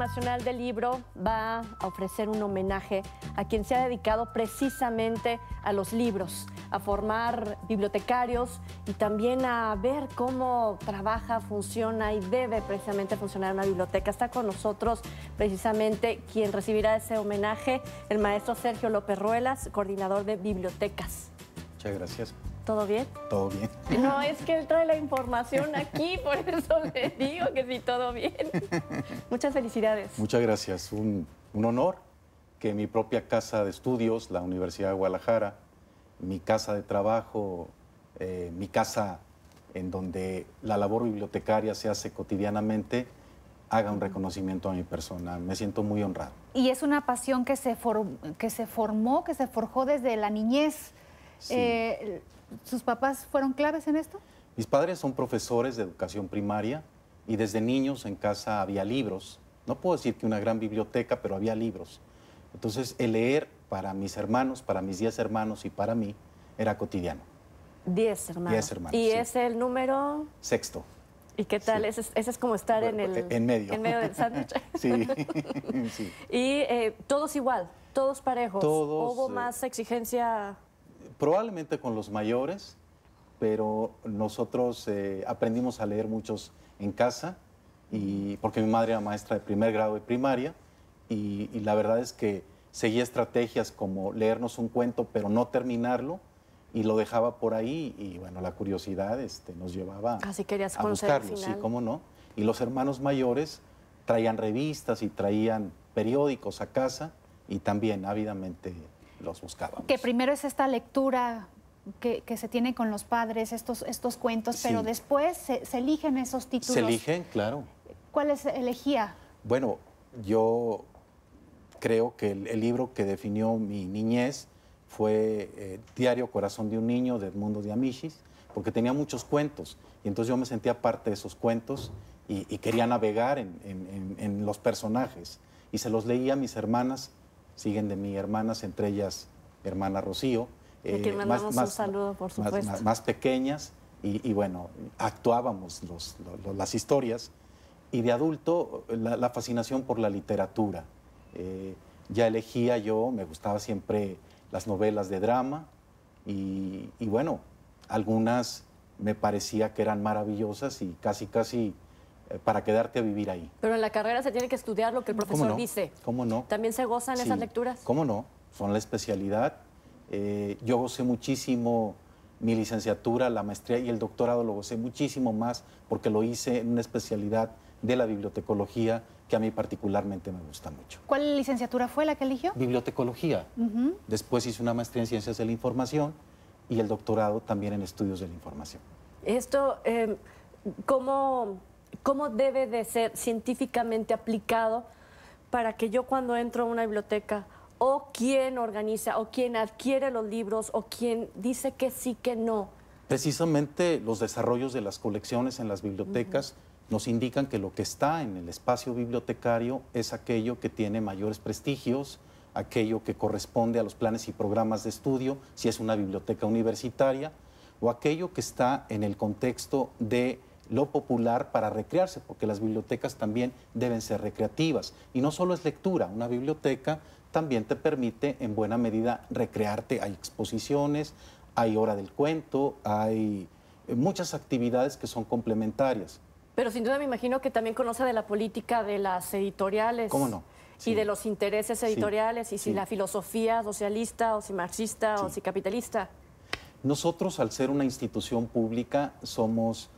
Nacional del Libro va a ofrecer un homenaje a quien se ha dedicado precisamente a los libros, a formar bibliotecarios y también a ver cómo trabaja, funciona y debe precisamente funcionar una biblioteca. Está con nosotros precisamente quien recibirá ese homenaje, el maestro Sergio López Ruelas, coordinador de bibliotecas. Muchas gracias. ¿Todo bien? Todo bien. No, es que él trae la información aquí, por eso *laughs* le digo que sí, todo bien. Muchas felicidades. Muchas gracias. Un, honor que mi propia casa de estudios, la Universidad de Guadalajara, mi casa de trabajo, eh, mi casa en donde la labor bibliotecaria se hace cotidianamente, haga un reconocimiento a mi persona. Me siento muy honrado. Y es una pasión que se, que se formó, que se forjó desde la niñez. Sí. Eh, ¿Sus papás fueron claves en esto? Mis padres son profesores de educación primaria y desde niños en casa había libros. No puedo decir que una gran biblioteca, pero había libros. Entonces el leer para mis hermanos, para mis diez hermanos y para mí era cotidiano. 10 hermanos. Diez hermanos. ¿Y es el número? Sexto. ¿Y qué tal? es, como estar en el... En medio. En medio del sándwich. *laughs* sí. *laughs* sí. Y eh, todos igual, todos parejos. Todos. ¿Hubo eh, más exigencia probablemente con los mayores, pero nosotros eh, aprendimos a leer muchos en casa, y, porque mi madre era maestra de primer grado de primaria, y, la verdad es que seguía estrategias como leernos un cuento, pero no terminarlo, y lo dejaba por ahí y bueno, la curiosidad este, nos llevaba ah, querías a buscarlo, sí, cómo no. Y los hermanos mayores traían revistas y traían periódicos a casa y también ávidamente los buscábamos. Que primero es esta lectura que, se tiene con los padres, estos, estos cuentos, pero después se, eligen esos títulos. Se eligen, claro. ¿Cuáles elegía? Bueno, yo creo que el, libro que definió mi niñez fue eh, Diario Corazón de un Niño de Edmundo de Amichis, porque tenía muchos cuentos y entonces yo me sentía parte de esos cuentos y, quería navegar en, en los personajes y se los leía a mis hermanas siguen de mí hermanas, entre ellas hermana Rocío. Eh, más, Más, pequeñas y, bueno, actuábamos las historias. Y de adulto, la, fascinación por la literatura. Eh, ya elegía yo, me gustaba siempre las novelas de drama y, y bueno, algunas me parecía que eran maravillosas y casi, casi eh, para quedarte a vivir ahí. Pero en la carrera se tiene que estudiar lo que el profesor dice. ¿Cómo no? ¿También se gozan esas lecturas? ¿Cómo no? Son la especialidad. Eh, yo gocé muchísimo mi licenciatura, la maestría y el doctorado, lo gocé muchísimo más porque lo hice en una especialidad de la bibliotecología que a mí particularmente me gusta mucho. ¿Cuál licenciatura fue la que eligió? Bibliotecología. Después hice una maestría en ciencias de la información y el doctorado también en estudios de la información. Esto, eh, ¿cómo cómo debe de ser científicamente aplicado para que yo cuando entro a una biblioteca o quien organiza o quien adquiere los libros o quien dice que sí, que no. Precisamente los desarrollos de las colecciones en las bibliotecas nos indican que lo que está en el espacio bibliotecario es aquello que tiene mayores prestigios, aquello que corresponde a los planes y programas de estudio, si es una biblioteca universitaria, o aquello que está en el contexto de lo popular para recrearse, porque las bibliotecas también deben ser recreativas. Y no solo es lectura, una biblioteca también te permite en buena medida recrearte. Hay exposiciones, hay hora del cuento, hay eh, muchas actividades que son complementarias. Pero sin duda me imagino que también conoce de la política de las editoriales. ¿Cómo no? Y de los intereses editoriales y si la filosofía socialista o si marxista o si capitalista. Nosotros, al ser una institución pública, somos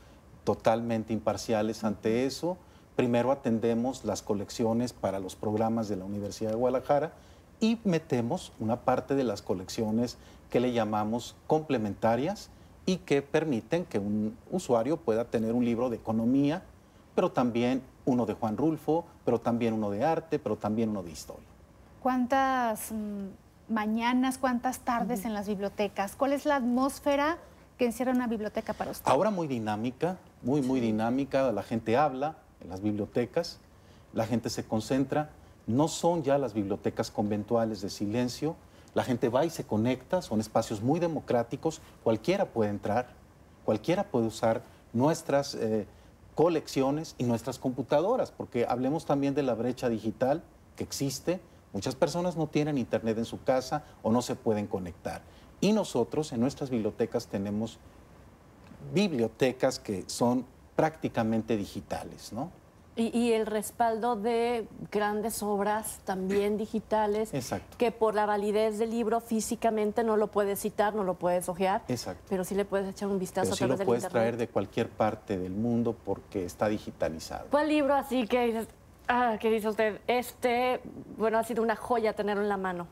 totalmente imparciales ante eso. Primero atendemos las colecciones para los programas de la Universidad de Guadalajara y metemos una parte de las colecciones que le llamamos complementarias y que permiten que un usuario pueda tener un libro de economía, pero también uno de Juan Rulfo, pero también uno de arte, pero también uno de historia. ¿Cuántas mm, mañanas, cuántas tardes en las bibliotecas? ¿Cuál es la atmósfera que encierra una biblioteca para usted? Ahora muy dinámica, muy, muy dinámica. La gente habla en las bibliotecas, la gente se concentra. No son ya las bibliotecas conventuales de silencio. La gente va y se conecta, son espacios muy democráticos, cualquiera puede entrar, cualquiera puede usar nuestras eh, colecciones y nuestras computadoras, porque hablemos también de la brecha digital que existe. Muchas personas no tienen internet en su casa o no se pueden conectar. Y nosotros en nuestras bibliotecas tenemos bibliotecas que son prácticamente digitales, ¿no? Y, el respaldo de grandes obras también digitales, Exacto. que por la validez del libro físicamente no lo puedes citar, no lo puedes ojear, Exacto. pero sí le puedes echar un vistazo a lo puedes traer de cualquier parte del mundo porque está digitalizado. ¿Cuál libro así que dices, ah, que dice usted, este, bueno, ha sido una joya tenerlo en la mano?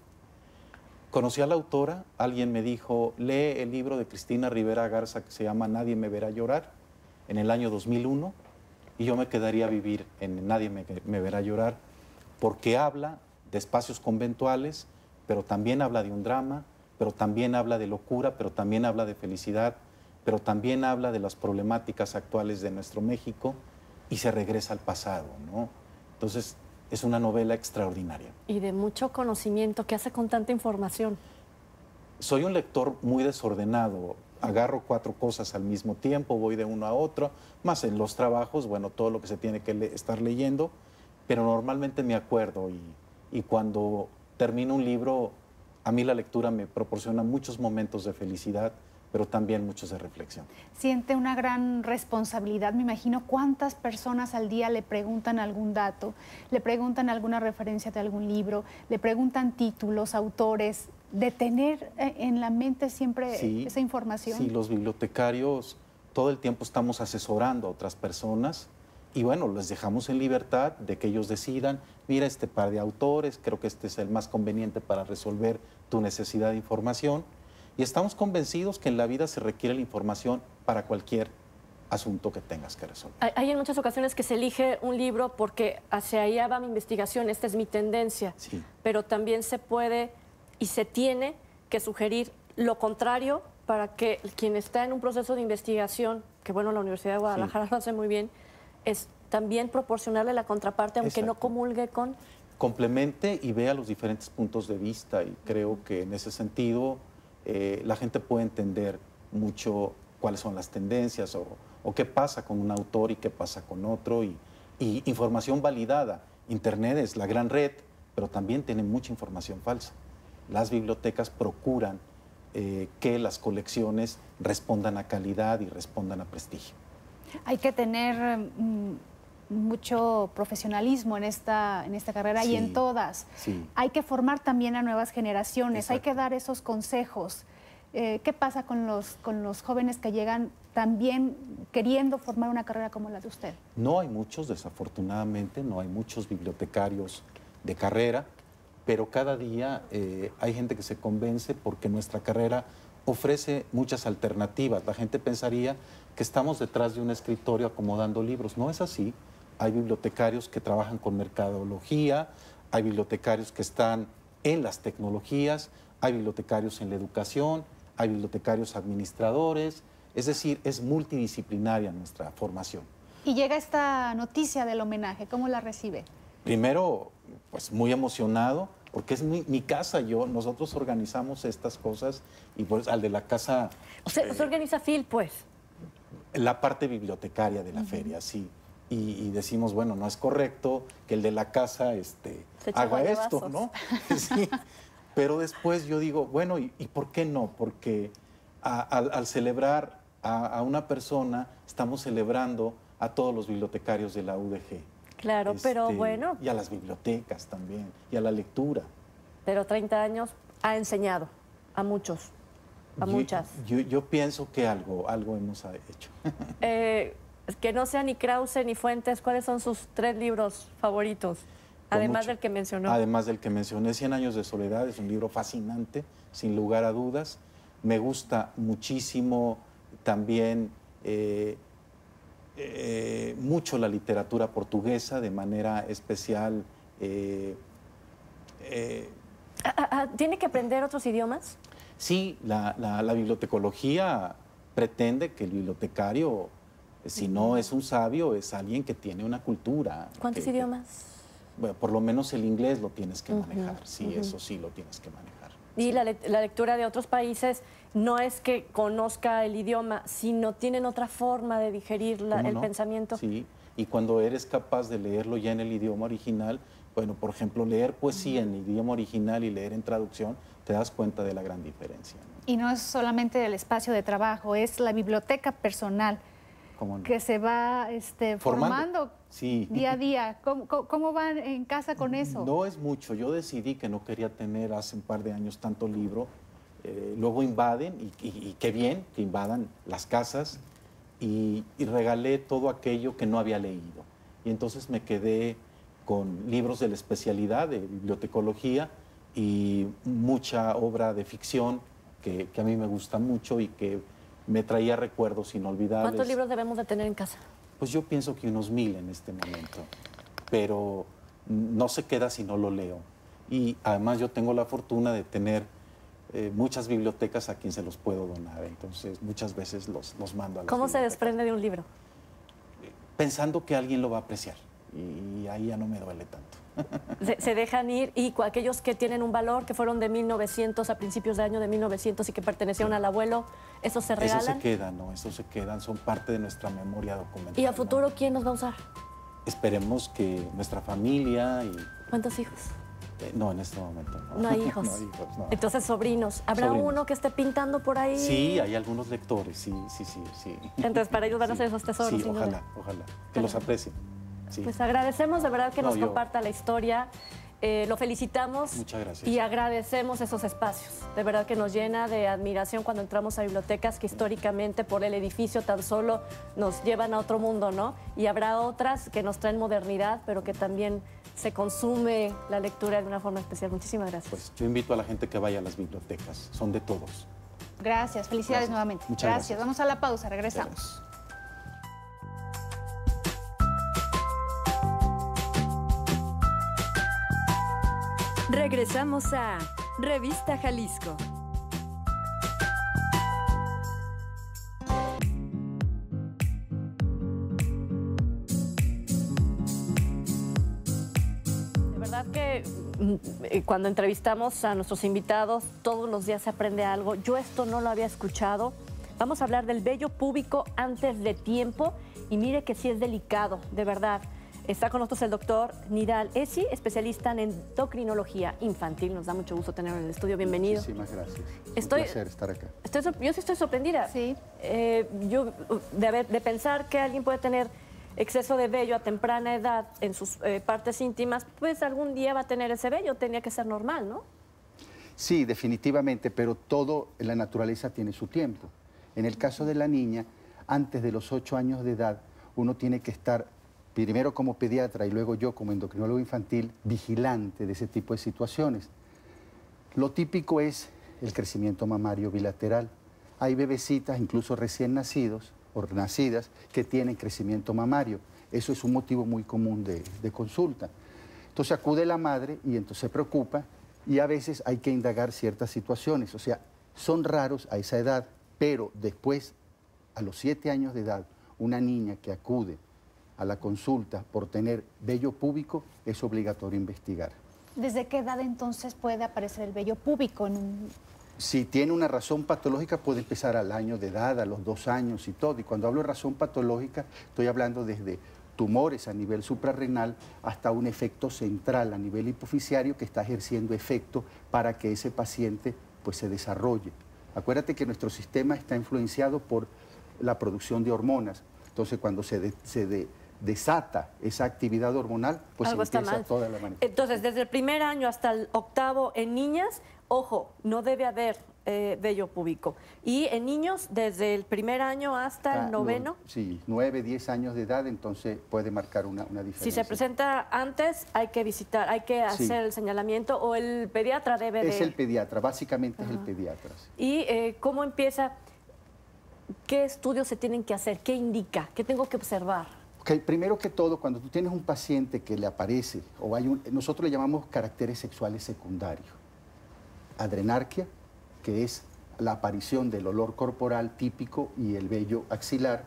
Conocí a la autora, alguien me dijo, lee el libro de Cristina Rivera Garza que se llama Nadie me verá llorar, en el año 2001, y yo me quedaría a vivir en Nadie me, verá llorar, porque habla de espacios conventuales, pero también habla de un drama, pero también habla de locura, pero también habla de felicidad, pero también habla de las problemáticas actuales de nuestro México y se regresa al pasado, ¿no? Entonces, es una novela extraordinaria. Y de mucho conocimiento. ¿Qué hace con tanta información? Soy un lector muy desordenado. Agarro cuatro cosas al mismo tiempo, voy de uno a otro, más en los trabajos, bueno, todo lo que se tiene que estar leyendo, pero normalmente me acuerdo y cuando termino un libro, a mí la lectura me proporciona muchos momentos de felicidad, pero también muchos de reflexión. Siente una gran responsabilidad, me imagino cuántas personas al día le preguntan algún dato, le preguntan alguna referencia de algún libro, le preguntan títulos, autores, de tener eh, en la mente siempre esa información. Sí, los bibliotecarios todo el tiempo estamos asesorando a otras personas y bueno, les dejamos en libertad de que ellos decidan, mira este par de autores, creo que este es el más conveniente para resolver tu necesidad de información y estamos convencidos que en la vida se requiere la información para cualquier asunto que tengas que resolver. Hay, en muchas ocasiones que se elige un libro porque hacia allá va mi investigación, esta es mi tendencia, pero también se puede y se tiene que sugerir lo contrario para que quien está en un proceso de investigación, que bueno, la Universidad de Guadalajara lo hace muy bien, es también proporcionarle la contraparte, aunque no comulgue con... Complemente y vea los diferentes puntos de vista y creo que en ese sentido eh, la gente puede entender mucho cuáles son las tendencias o, qué pasa con un autor y qué pasa con otro. Y, información validada. Internet es la gran red, pero también tiene mucha información falsa. Las bibliotecas procuran eh, que las colecciones respondan a calidad y respondan a prestigio. Hay que tener mm, mucho profesionalismo en esta, en esta carrera y en todas. Hay que formar también a nuevas generaciones, hay que dar esos consejos. Eh, ¿Qué pasa con los, con los jóvenes que llegan también queriendo formar una carrera como la de usted? No hay muchos, desafortunadamente, no hay muchos bibliotecarios de carrera, pero cada día eh, hay gente que se convence porque nuestra carrera ofrece muchas alternativas. La gente pensaría que estamos detrás de un escritorio acomodando libros. No es así hay bibliotecarios que trabajan con mercadología, hay bibliotecarios que están en las tecnologías, hay bibliotecarios en la educación, hay bibliotecarios administradores, es decir, es multidisciplinaria nuestra formación. Y llega esta noticia del homenaje, ¿cómo la recibe? Primero, pues muy emocionado, porque es mi, casa, yo, nosotros organizamos estas cosas y pues al de la casa... O eh, se organiza Phil, pues. La parte bibliotecaria de la feria, sí y, decimos, bueno, no es correcto que el de la casa este, haga esto, ¿no? *laughs* *laughs* Pero después yo digo, bueno, ¿y, por qué no? Porque al celebrar a, una persona, estamos celebrando a todos los bibliotecarios de la UDG. Claro, pero este, bueno. Y a las bibliotecas también, y a la lectura. Pero 30 años ha enseñado a muchos, a muchas. Yo, pienso que algo, algo hemos hecho. *laughs* Eh, que no sea ni Krause ni Fuentes, ¿cuáles son sus tres libros favoritos? además del que mencionó. Además del que mencioné, Cien años de soledad es un libro fascinante, sin lugar a dudas. Me gusta muchísimo también eh, eh, mucho la literatura portuguesa, de manera especial. Eh, ah, ah, ah, ¿Tiene que aprender otros idiomas? Sí, la bibliotecología pretende que el bibliotecario si no es un sabio, es alguien que tiene una cultura. ¿Cuántos idiomas? Bueno, por lo menos el inglés lo tienes que manejar, sí, eso sí lo tienes que manejar. Y la, lectura de otros países no es que conozca el idioma, sino tienen otra forma de digerir el pensamiento. Sí, y cuando eres capaz de leerlo ya en el idioma original, bueno, por ejemplo, leer poesía en el idioma original y leer en traducción, te das cuenta de la gran diferencia. Y no es solamente el espacio de trabajo, es la biblioteca personal que se va este, formando, día a día. ¿Cómo, van en casa con eso? No es mucho. Yo decidí que no quería tener hace un par de años tanto libro. Eh, luego invaden, y, qué bien que invadan las casas, y, regalé todo aquello que no había leído. Y entonces me quedé con libros de la especialidad de bibliotecología y mucha obra de ficción que, a mí me gusta mucho y que me traía recuerdos inolvidables. ¿Cuántos libros debemos de tener en casa? Pues yo pienso que unos mil en este momento, pero no se queda si no lo leo. Y además yo tengo la fortuna de tener eh, muchas bibliotecas a quien se los puedo donar, entonces muchas veces los, mando a ¿Cómo se desprende de un libro? Pensando que alguien lo va a apreciar y ahí ya no me duele tanto se, dejan ir y aquellos que tienen un valor, que fueron de 1900 a principios de año de 1900 y que pertenecieron al abuelo, esos se regalan. eso se quedan, ¿no? Esos se quedan, son parte de nuestra memoria documental. ¿Y a futuro quién nos va a usar? Esperemos que nuestra familia y... ¿Cuántos hijos? Eh, no, en este momento no. *laughs* hay hijos. Entonces, sobrinos. ¿Habrá uno que esté pintando por ahí? Sí, hay algunos lectores, sí, sí, sí. sí. Entonces, para ellos van a *laughs* ser esos tesoros. Sí, ojalá, ojalá. Que los aprecien. Pues agradecemos de verdad que nos comparta la historia. Eh, lo felicitamos y agradecemos esos espacios. De verdad que nos llena de admiración cuando entramos a bibliotecas que históricamente por el edificio tan solo nos llevan a otro mundo, ¿no? Y habrá otras que nos traen modernidad, pero que también se consume la lectura de una forma especial. Muchísimas gracias. Pues yo invito a la gente que vaya a las bibliotecas, son de todos. Gracias, felicidades nuevamente. Muchas gracias. vamos a la pausa, regresamos. Regresamos a Revista Jalisco. De verdad que mm, eh, cuando entrevistamos a nuestros invitados, todos los días se aprende algo. Yo esto no lo había escuchado. Vamos a hablar del bello público antes de tiempo y mire que sí es delicado, de verdad. Está con nosotros el doctor Nidal Esi, especialista en endocrinología infantil. Nos da mucho gusto tenerlo en el estudio. Bienvenido. Muchísimas gracias. Estoy, Un placer estar acá. yo sí estoy sorprendida. Sí. Eh, yo, de, pensar que alguien puede tener exceso de vello a temprana edad en sus eh, partes íntimas, pues algún día va a tener ese vello. Tenía que ser normal, ¿no? Sí, definitivamente, pero todo en la naturaleza tiene su tiempo. En el caso de la niña, antes de los ocho años de edad, uno tiene que estar primero como pediatra y luego yo como endocrinólogo infantil, vigilante de ese tipo de situaciones. Lo típico es el crecimiento mamario bilateral. Hay bebecitas, incluso recién nacidos o nacidas, que tienen crecimiento mamario. Eso es un motivo muy común de, de consulta. Entonces acude la madre y entonces se preocupa y a veces hay que indagar ciertas situaciones. O sea, son raros a esa edad, pero después, a los siete años de edad, una niña que acude a la consulta por tener vello púbico, es obligatorio investigar. ¿Desde qué edad entonces puede aparecer el vello púbico en si tiene una razón patológica, puede empezar al año de edad, a los dos años y todo. Y cuando hablo de razón patológica, estoy hablando desde tumores a nivel suprarrenal hasta un efecto central a nivel hipoficiario que está ejerciendo efecto para que ese paciente pues, se desarrolle. Acuérdate que nuestro sistema está influenciado por la producción de hormonas. Entonces, cuando se, se de, desata esa actividad hormonal, pues empieza toda la manifestación. Entonces, desde el primer año hasta el octavo en niñas, ojo, no debe haber eh, vello púbico. Y en niños, desde el primer año hasta el ah, noveno. sí, nueve, diez años de edad, entonces puede marcar una, diferencia. Si se presenta antes, hay que visitar, hay que hacer el señalamiento o el pediatra debe es el pediatra, básicamente es el pediatra. ¿Y eh, cómo empieza? ¿Qué estudios se tienen que hacer? ¿Qué indica? ¿Qué tengo que observar? primero que todo, cuando tú tienes un paciente que le aparece, o hay un, nosotros le llamamos caracteres sexuales secundarios. Adrenarquia, que es la aparición del olor corporal típico y el vello axilar,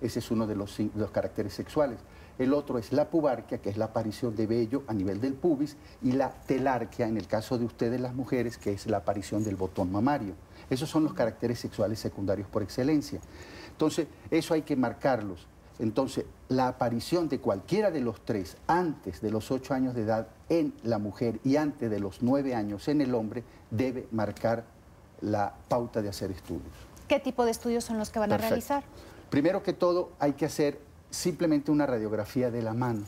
ese es uno de los, de los caracteres sexuales. El otro es la pubarquia, que es la aparición de vello a nivel del pubis, y la telarquia, en el caso de ustedes las mujeres, que es la aparición del botón mamario. Esos son los caracteres sexuales secundarios por excelencia. Entonces, eso hay que marcarlos. Entonces, la aparición de cualquiera de los tres antes de los ocho años de edad en la mujer y antes de los nueve años en el hombre debe marcar la pauta de hacer estudios. ¿Qué tipo de estudios son los que van a realizar? Primero que todo, hay que hacer simplemente una radiografía de la mano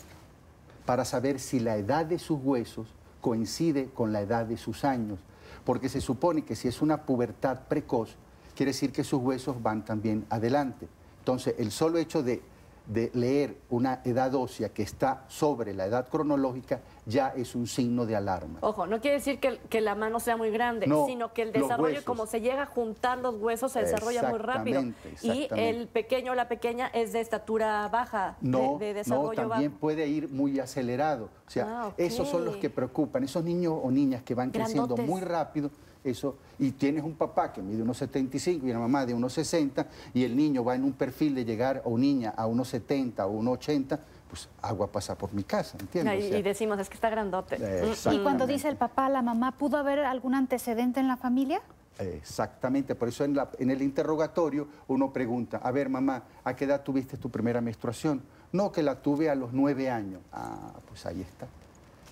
para saber si la edad de sus huesos coincide con la edad de sus años, porque se supone que si es una pubertad precoz, quiere decir que sus huesos van también adelante. Entonces, el solo hecho de de leer una edad ósea que está sobre la edad cronológica ya es un signo de alarma. Ojo, no quiere decir que, la mano sea muy grande, sino que el desarrollo, como se llega a juntar los huesos, se desarrolla muy rápido. Y el pequeño o la pequeña es de estatura baja, de, desarrollo no, también puede ir muy acelerado. O sea, ah, esos son los que preocupan, esos niños o niñas que van creciendo muy rápido eso, y tienes un papá que mide unos 75 y una mamá de unos 60, y el niño va en un perfil de llegar, o niña, a unos 70 o 1,80, pues agua pasa por mi casa, ¿entiendes? y, decimos, es que está grandote. Eh, mm, mm. Y cuando dice el papá, la mamá, ¿pudo haber algún antecedente en la familia? Exactamente, por eso en, en el interrogatorio uno pregunta, a ver mamá, ¿a qué edad tuviste tu primera menstruación? No, que la tuve a los nueve años. Ah, pues ahí está.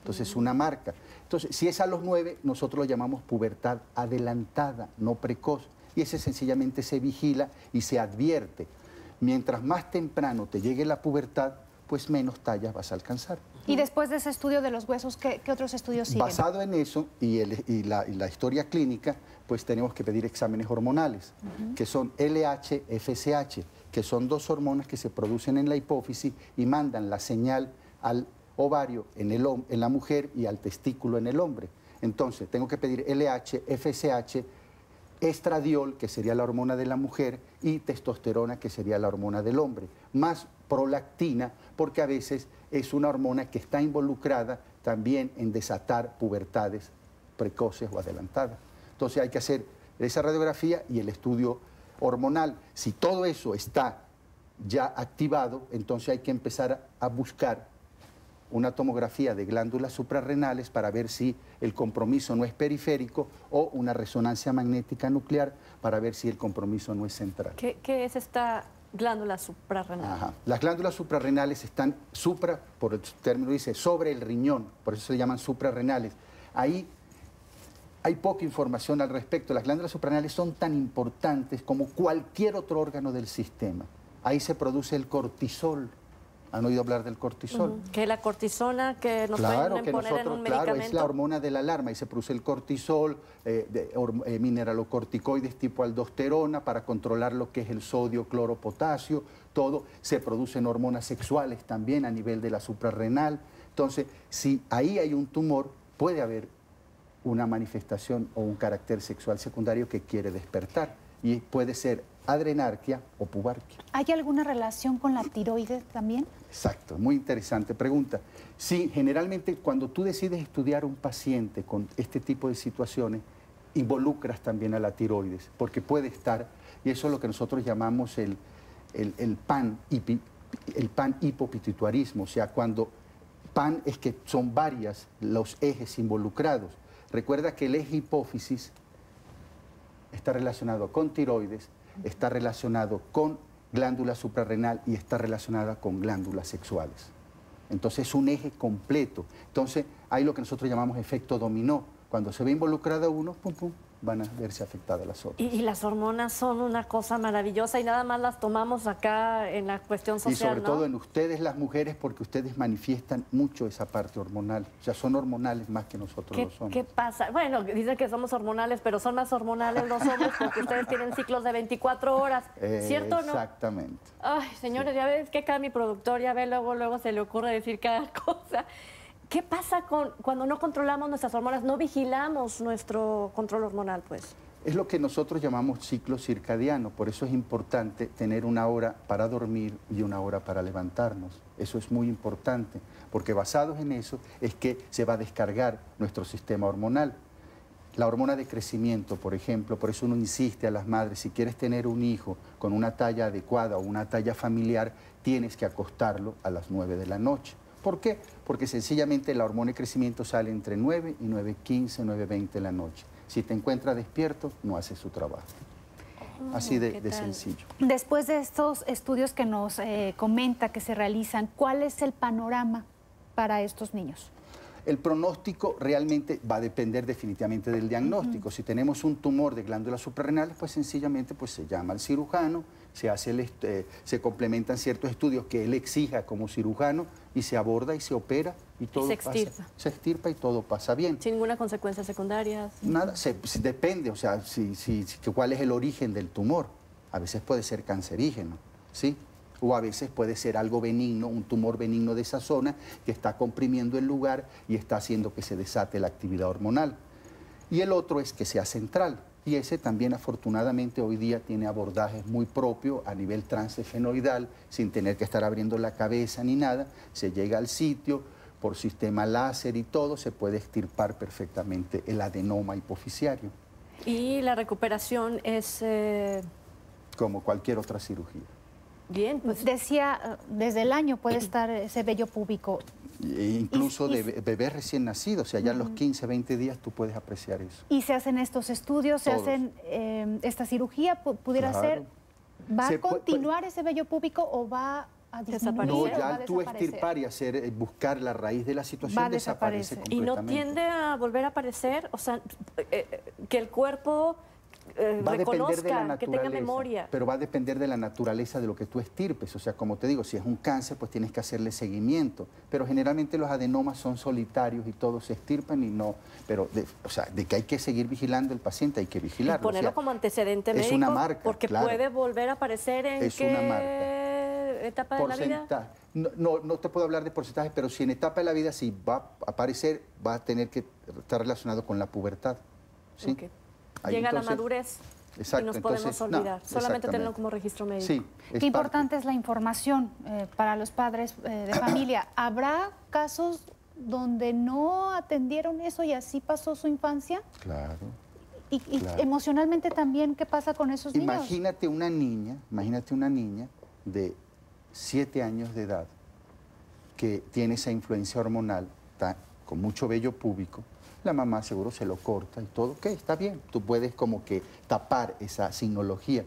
Entonces, una marca. Entonces, si es a los nueve, nosotros lo llamamos pubertad adelantada, no precoz. Y ese sencillamente se vigila y se advierte. Mientras más temprano te llegue la pubertad, pues menos tallas vas a alcanzar. Y después de ese estudio de los huesos, ¿qué, otros estudios siguen? Basado en eso y, la, historia clínica, pues tenemos que pedir exámenes hormonales, que son LH, FSH, que son dos hormonas que se producen en la hipófisis y mandan la señal al ovario en, la mujer y al testículo en el hombre. Entonces, tengo que pedir LH, FSH, estradiol, que sería la hormona de la mujer, y testosterona, que sería la hormona del hombre, más prolactina, porque a veces es una hormona que está involucrada también en desatar pubertades precoces o adelantadas. Entonces hay que hacer esa radiografía y el estudio hormonal. Si todo eso está ya activado, entonces hay que empezar a buscar una tomografía de glándulas suprarrenales para ver si el compromiso no es periférico o una resonancia magnética nuclear para ver si el compromiso no es central. ¿Qué, es esta glándula suprarrenal? Las glándulas suprarrenales están supra, por el término dice, sobre el riñón, por eso se llaman suprarrenales. Ahí hay poca información al respecto. Las glándulas suprarrenales son tan importantes como cualquier otro órgano del sistema. Ahí se produce el cortisol, ¿Han oído hablar del cortisol? Que la cortisona que nos pueden poner en claro, es la hormona de la alarma y se produce el cortisol, eh, eh, mineralocorticoides tipo aldosterona para controlar lo que es el sodio, cloro, potasio, todo. Se producen hormonas sexuales también a nivel de la suprarrenal. Entonces, si ahí hay un tumor, puede haber una manifestación o un carácter sexual secundario que quiere despertar y puede ser adrenarquia o pubarquia. ¿Hay alguna relación con la tiroides también? Exacto, muy interesante pregunta. Sí, generalmente cuando tú decides estudiar un paciente con este tipo de situaciones, involucras también a la tiroides, porque puede estar, y eso es lo que nosotros llamamos el, pan, hipopitituarismo... el pan hipopituitarismo, o sea, cuando pan es que son varias los ejes involucrados. Recuerda que el eje hipófisis está relacionado con tiroides, está relacionado con glándula suprarrenal y está relacionada con glándulas sexuales. Entonces es un eje completo. Entonces hay lo que nosotros llamamos efecto dominó. Cuando se ve involucrada uno, pum, pum, van a verse afectadas las otras. Y, las hormonas son una cosa maravillosa y nada más las tomamos acá en la cuestión social. Y sobre todo en ustedes las mujeres porque ustedes manifiestan mucho esa parte hormonal. O sea, son hormonales más que nosotros los somos. ¿Qué pasa? Bueno, dicen que somos hormonales, pero son más hormonales los hombres porque ustedes tienen ciclos de 24 horas, ¿cierto o no? Exactamente. Ay, señores, ya ves que acá mi productor ya ve luego, luego se le ocurre decir cada *laughs* cosa. ¿Qué pasa con, cuando no controlamos nuestras hormonas, no vigilamos nuestro control hormonal, pues? Es lo que nosotros llamamos ciclo circadiano, por eso es importante tener una hora para dormir y una hora para levantarnos. Eso es muy importante, porque basados en eso es que se va a descargar nuestro sistema hormonal. La hormona de crecimiento, por ejemplo, por eso uno insiste a las madres, si quieres tener un hijo con una talla adecuada o una talla familiar, tienes que acostarlo a las 9 de la noche. ¿Por qué? porque sencillamente la hormona de crecimiento sale entre 9 y 9.15, 9.20 de la noche. Si te encuentras despierto, no hace su trabajo. Mm, Así de, sencillo. Después de estos estudios que nos eh, comenta que se realizan, ¿cuál es el panorama para estos niños? El pronóstico realmente va a depender definitivamente del diagnóstico. Si tenemos un tumor de glándulas suprarrenales, pues sencillamente pues, se llama al cirujano, se, hace eh, se complementan ciertos estudios que él exija como cirujano y se aborda y se opera y todo se extirpa. se extirpa y todo pasa bien. Sin ninguna consecuencia secundaria. Nada, depende, o sea, si, cuál es el origen del tumor. A veces puede ser cancerígeno, ¿sí? O a veces puede ser algo benigno, un tumor benigno de esa zona que está comprimiendo el lugar y está haciendo que se desate la actividad hormonal. Y el otro es que sea central y ese también afortunadamente hoy día tiene abordajes muy propios a nivel transefenoidal, sin tener que estar abriendo la cabeza ni nada, se llega al sitio, por sistema láser y todo, se puede extirpar perfectamente el adenoma hipoficiario. ¿Y la recuperación es...? Eh, Como cualquier otra cirugía. Bien, pues decía, eh, desde el año puede eh, estar ese vello púbico. Eh, incluso de bebés recién nacidos, o sea, ya en los 15, 20 días tú puedes apreciar eso. ¿Y se hacen estos estudios, se hacen em, esta cirugía? ¿Pudiera ser? ¿Va a pues continuar ese vello púbico o va a desaparecer? No, ya tú estirpar y hacer, buscar la raíz de la situación, desaparece completamente. ¿Y no tiende a volver a aparecer? O sea, que el cuerpo eh, va depender de la que tenga memoria. Pero va a depender de la naturaleza de lo que tú estirpes. O sea, como te digo, si es un cáncer, pues tienes que hacerle seguimiento. Pero generalmente los adenomas son solitarios y todos se estirpan y no. Pero, o sea, de que hay que seguir vigilando el paciente, hay que vigilarlo. Y ponerlo como antecedente médico. Es una Porque puede volver a aparecer en. Es etapa de la vida? No, no, te puedo hablar de porcentajes, pero si en etapa de la vida si va a aparecer, va a tener que estar relacionado con la pubertad. ¿sí? Llega la madurez. y nos podemos olvidar, solamente tenerlo como registro médico. Qué importante es la información eh, para los padres eh, de *coughs* familia. ¿Habrá casos donde no atendieron eso y así pasó su infancia? Claro. Y, emocionalmente también, ¿qué pasa con esos niños? Imagínate una niña, imagínate una niña de 7 años de edad que tiene esa influencia hormonal, con mucho vello púbico, la mamá seguro se lo corta y todo, que está bien, tú puedes como que tapar esa sinología.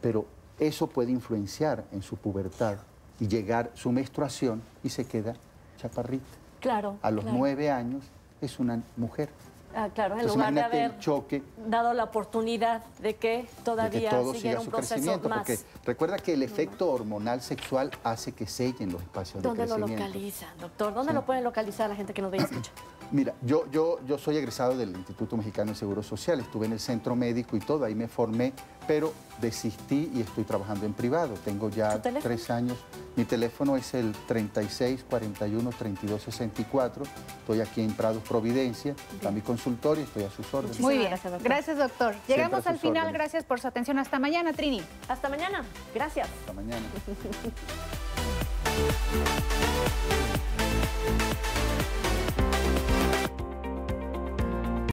Pero eso puede influenciar en su pubertad y llegar su menstruación y se queda chaparrita. Claro. A los nueve años es una mujer. Ah, claro, es Entonces, lugar de choque, dado la oportunidad de que todavía siguiera un proceso más. recuerda que el efecto hormonal sexual hace que sellen los espacios de crecimiento. ¿Dónde lo localizan, doctor? ¿Dónde lo pueden localizar la gente que nos ve y escucha? Mira, yo, yo, yo soy egresado del Instituto Mexicano de Seguro Social, estuve en el centro médico y todo, ahí me formé, pero desistí y estoy trabajando en privado. Tengo ya tres años. Mi teléfono es el 3641-3264, Estoy aquí en Prados, Providencia. Está mi consultorio, estoy a sus órdenes. Muy bien, gracias, doctor. Gracias, doctor. Llegamos al final. Gracias por su atención. Hasta mañana, Trini. Hasta mañana. Gracias. Hasta mañana. *laughs*